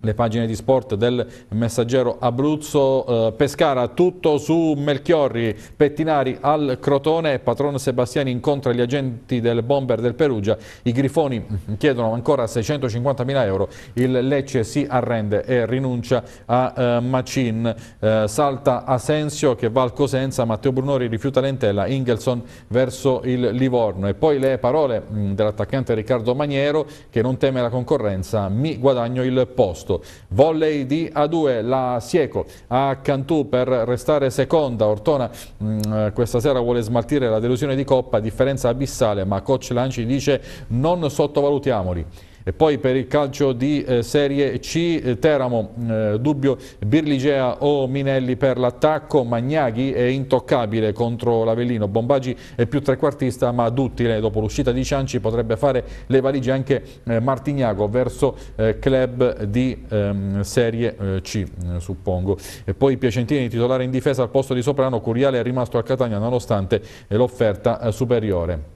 le pagine di sport del messaggero Abruzzo, eh, Pescara, tutto su Melchiorri, Pettinari al Crotone, Patrono Sebastiani incontra gli agenti del bomber del Perugia, i Grifoni chiedono ancora 650.000 euro, il Lecce si arrende e rinuncia a eh, Macin, eh, salta Asensio che va al Cosenza, Matteo Brunori rifiuta Lentella, Ingelson verso il Livorno e poi le parole mm, dell'attaccante Riccardo Maniero che non teme la concorrenza, mi guadagno il posto posto. Volley di A2, la Sieco a Cantù per restare seconda. Ortona mh, mm, eh, questa sera vuole smaltire la delusione di Coppa, differenza abissale, ma coach Lanci dice non sottovalutiamoli. E poi per il calcio di eh, Serie C, eh, Teramo, eh, Dubbio, Birligea o Minelli per l'attacco, Magnaghi è intoccabile contro l'Avellino, Bombaggi è più trequartista ma duttile, dopo l'uscita di Cianci potrebbe fare le valigie anche eh, Martignago verso eh, club di ehm, Serie eh, C, suppongo. E poi Piacentini titolare in difesa al posto di Soprano, Curiale è rimasto a Catania nonostante l'offerta superiore.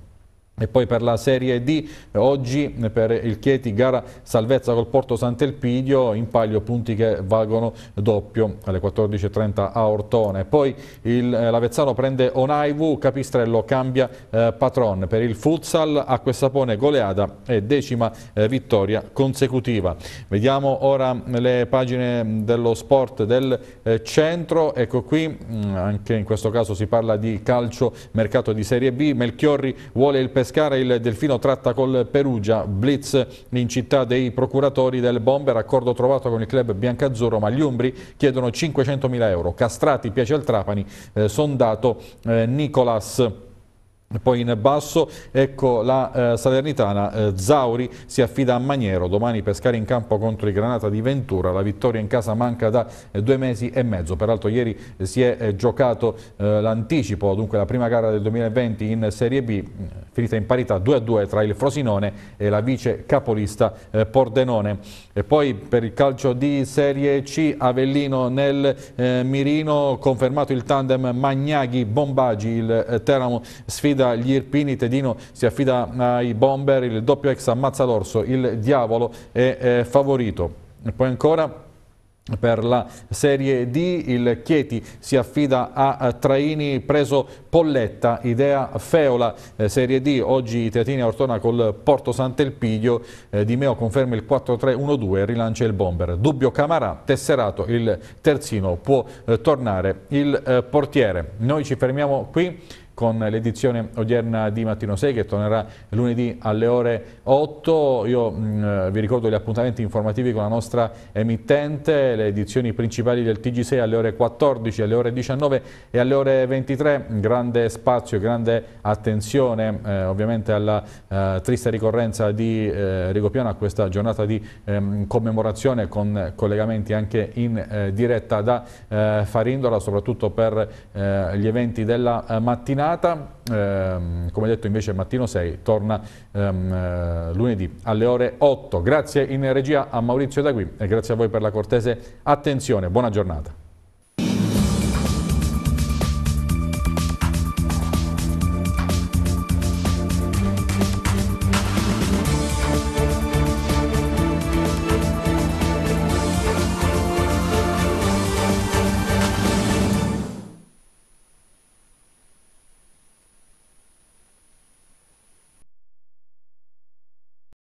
E poi per la Serie D, oggi per il Chieti, gara salvezza col Porto Sant'Elpidio, in palio punti che valgono doppio alle 14.30 a Ortone. Poi eh, l'Avezzano prende Onaivu, Capistrello cambia eh, patron. Per il Futsal, a Acquestapone goleada e decima eh, vittoria consecutiva. Vediamo ora mm, le pagine dello sport del eh, centro. Ecco qui, mh, mm, anche in questo caso si parla di calcio, mercato di Serie B. Melchiorri vuole il pescato Pescara il Delfino tratta col Perugia, blitz in città dei procuratori del Bomber, accordo trovato con il club biancazzurro, ma gli Umbri chiedono 500.000 euro. Castrati piace al Trapani, eh, sondato eh, Nicolas poi in basso, ecco la eh, Salernitana, eh, Zauri si affida a Maniero, domani pescare in campo contro il Granata di Ventura, la vittoria in casa manca da eh, due mesi e mezzo, peraltro ieri si è eh, giocato eh, l'anticipo, dunque la prima gara del 2020 in Serie B, mm, finita in parità 2-2 tra il Frosinone e la vice capolista eh, Pordenone. E poi per il calcio di Serie C, Avellino nel Mirino, confermato il tandem Magnaghi-Bombagi, il Teramo sfida sfida gli Irpini, Tedino si affida ai bomber, il doppio ex ammazza l'orso, il diavolo è eh, favorito. E poi ancora... Per la Serie D il Chieti si affida a Traini, preso Polletta, idea Feola. Eh, serie D, oggi Teatini Ortona col Porto Sant'Elpidio, eh, Di Meo conferma il 4-3-1-2 rilancia il bomber. Dubbio Camarà, tesserato il terzino, può eh, tornare il eh, portiere. Noi ci fermiamo qui con l'edizione odierna di Mattino 6 che tornerà lunedì alle ore 8. Io mh, mm, eh, vi ricordo gli appuntamenti informativi con la nostra emittente, le edizioni principali del TG6 alle ore 14, alle ore 19 e alle ore 23. Grande spazio, grande attenzione eh, ovviamente alla eh, triste ricorrenza di eh, Rigopiano a questa giornata di ehm, commemorazione con collegamenti anche in eh, diretta da eh, Farindola, soprattutto per gli eventi della mattinata giornata, ehm, come detto invece mattino 6 torna ehm, eh, lunedì alle ore 8. Grazie in regia a Maurizio Dagui e grazie a voi per la cortese attenzione. Buona giornata.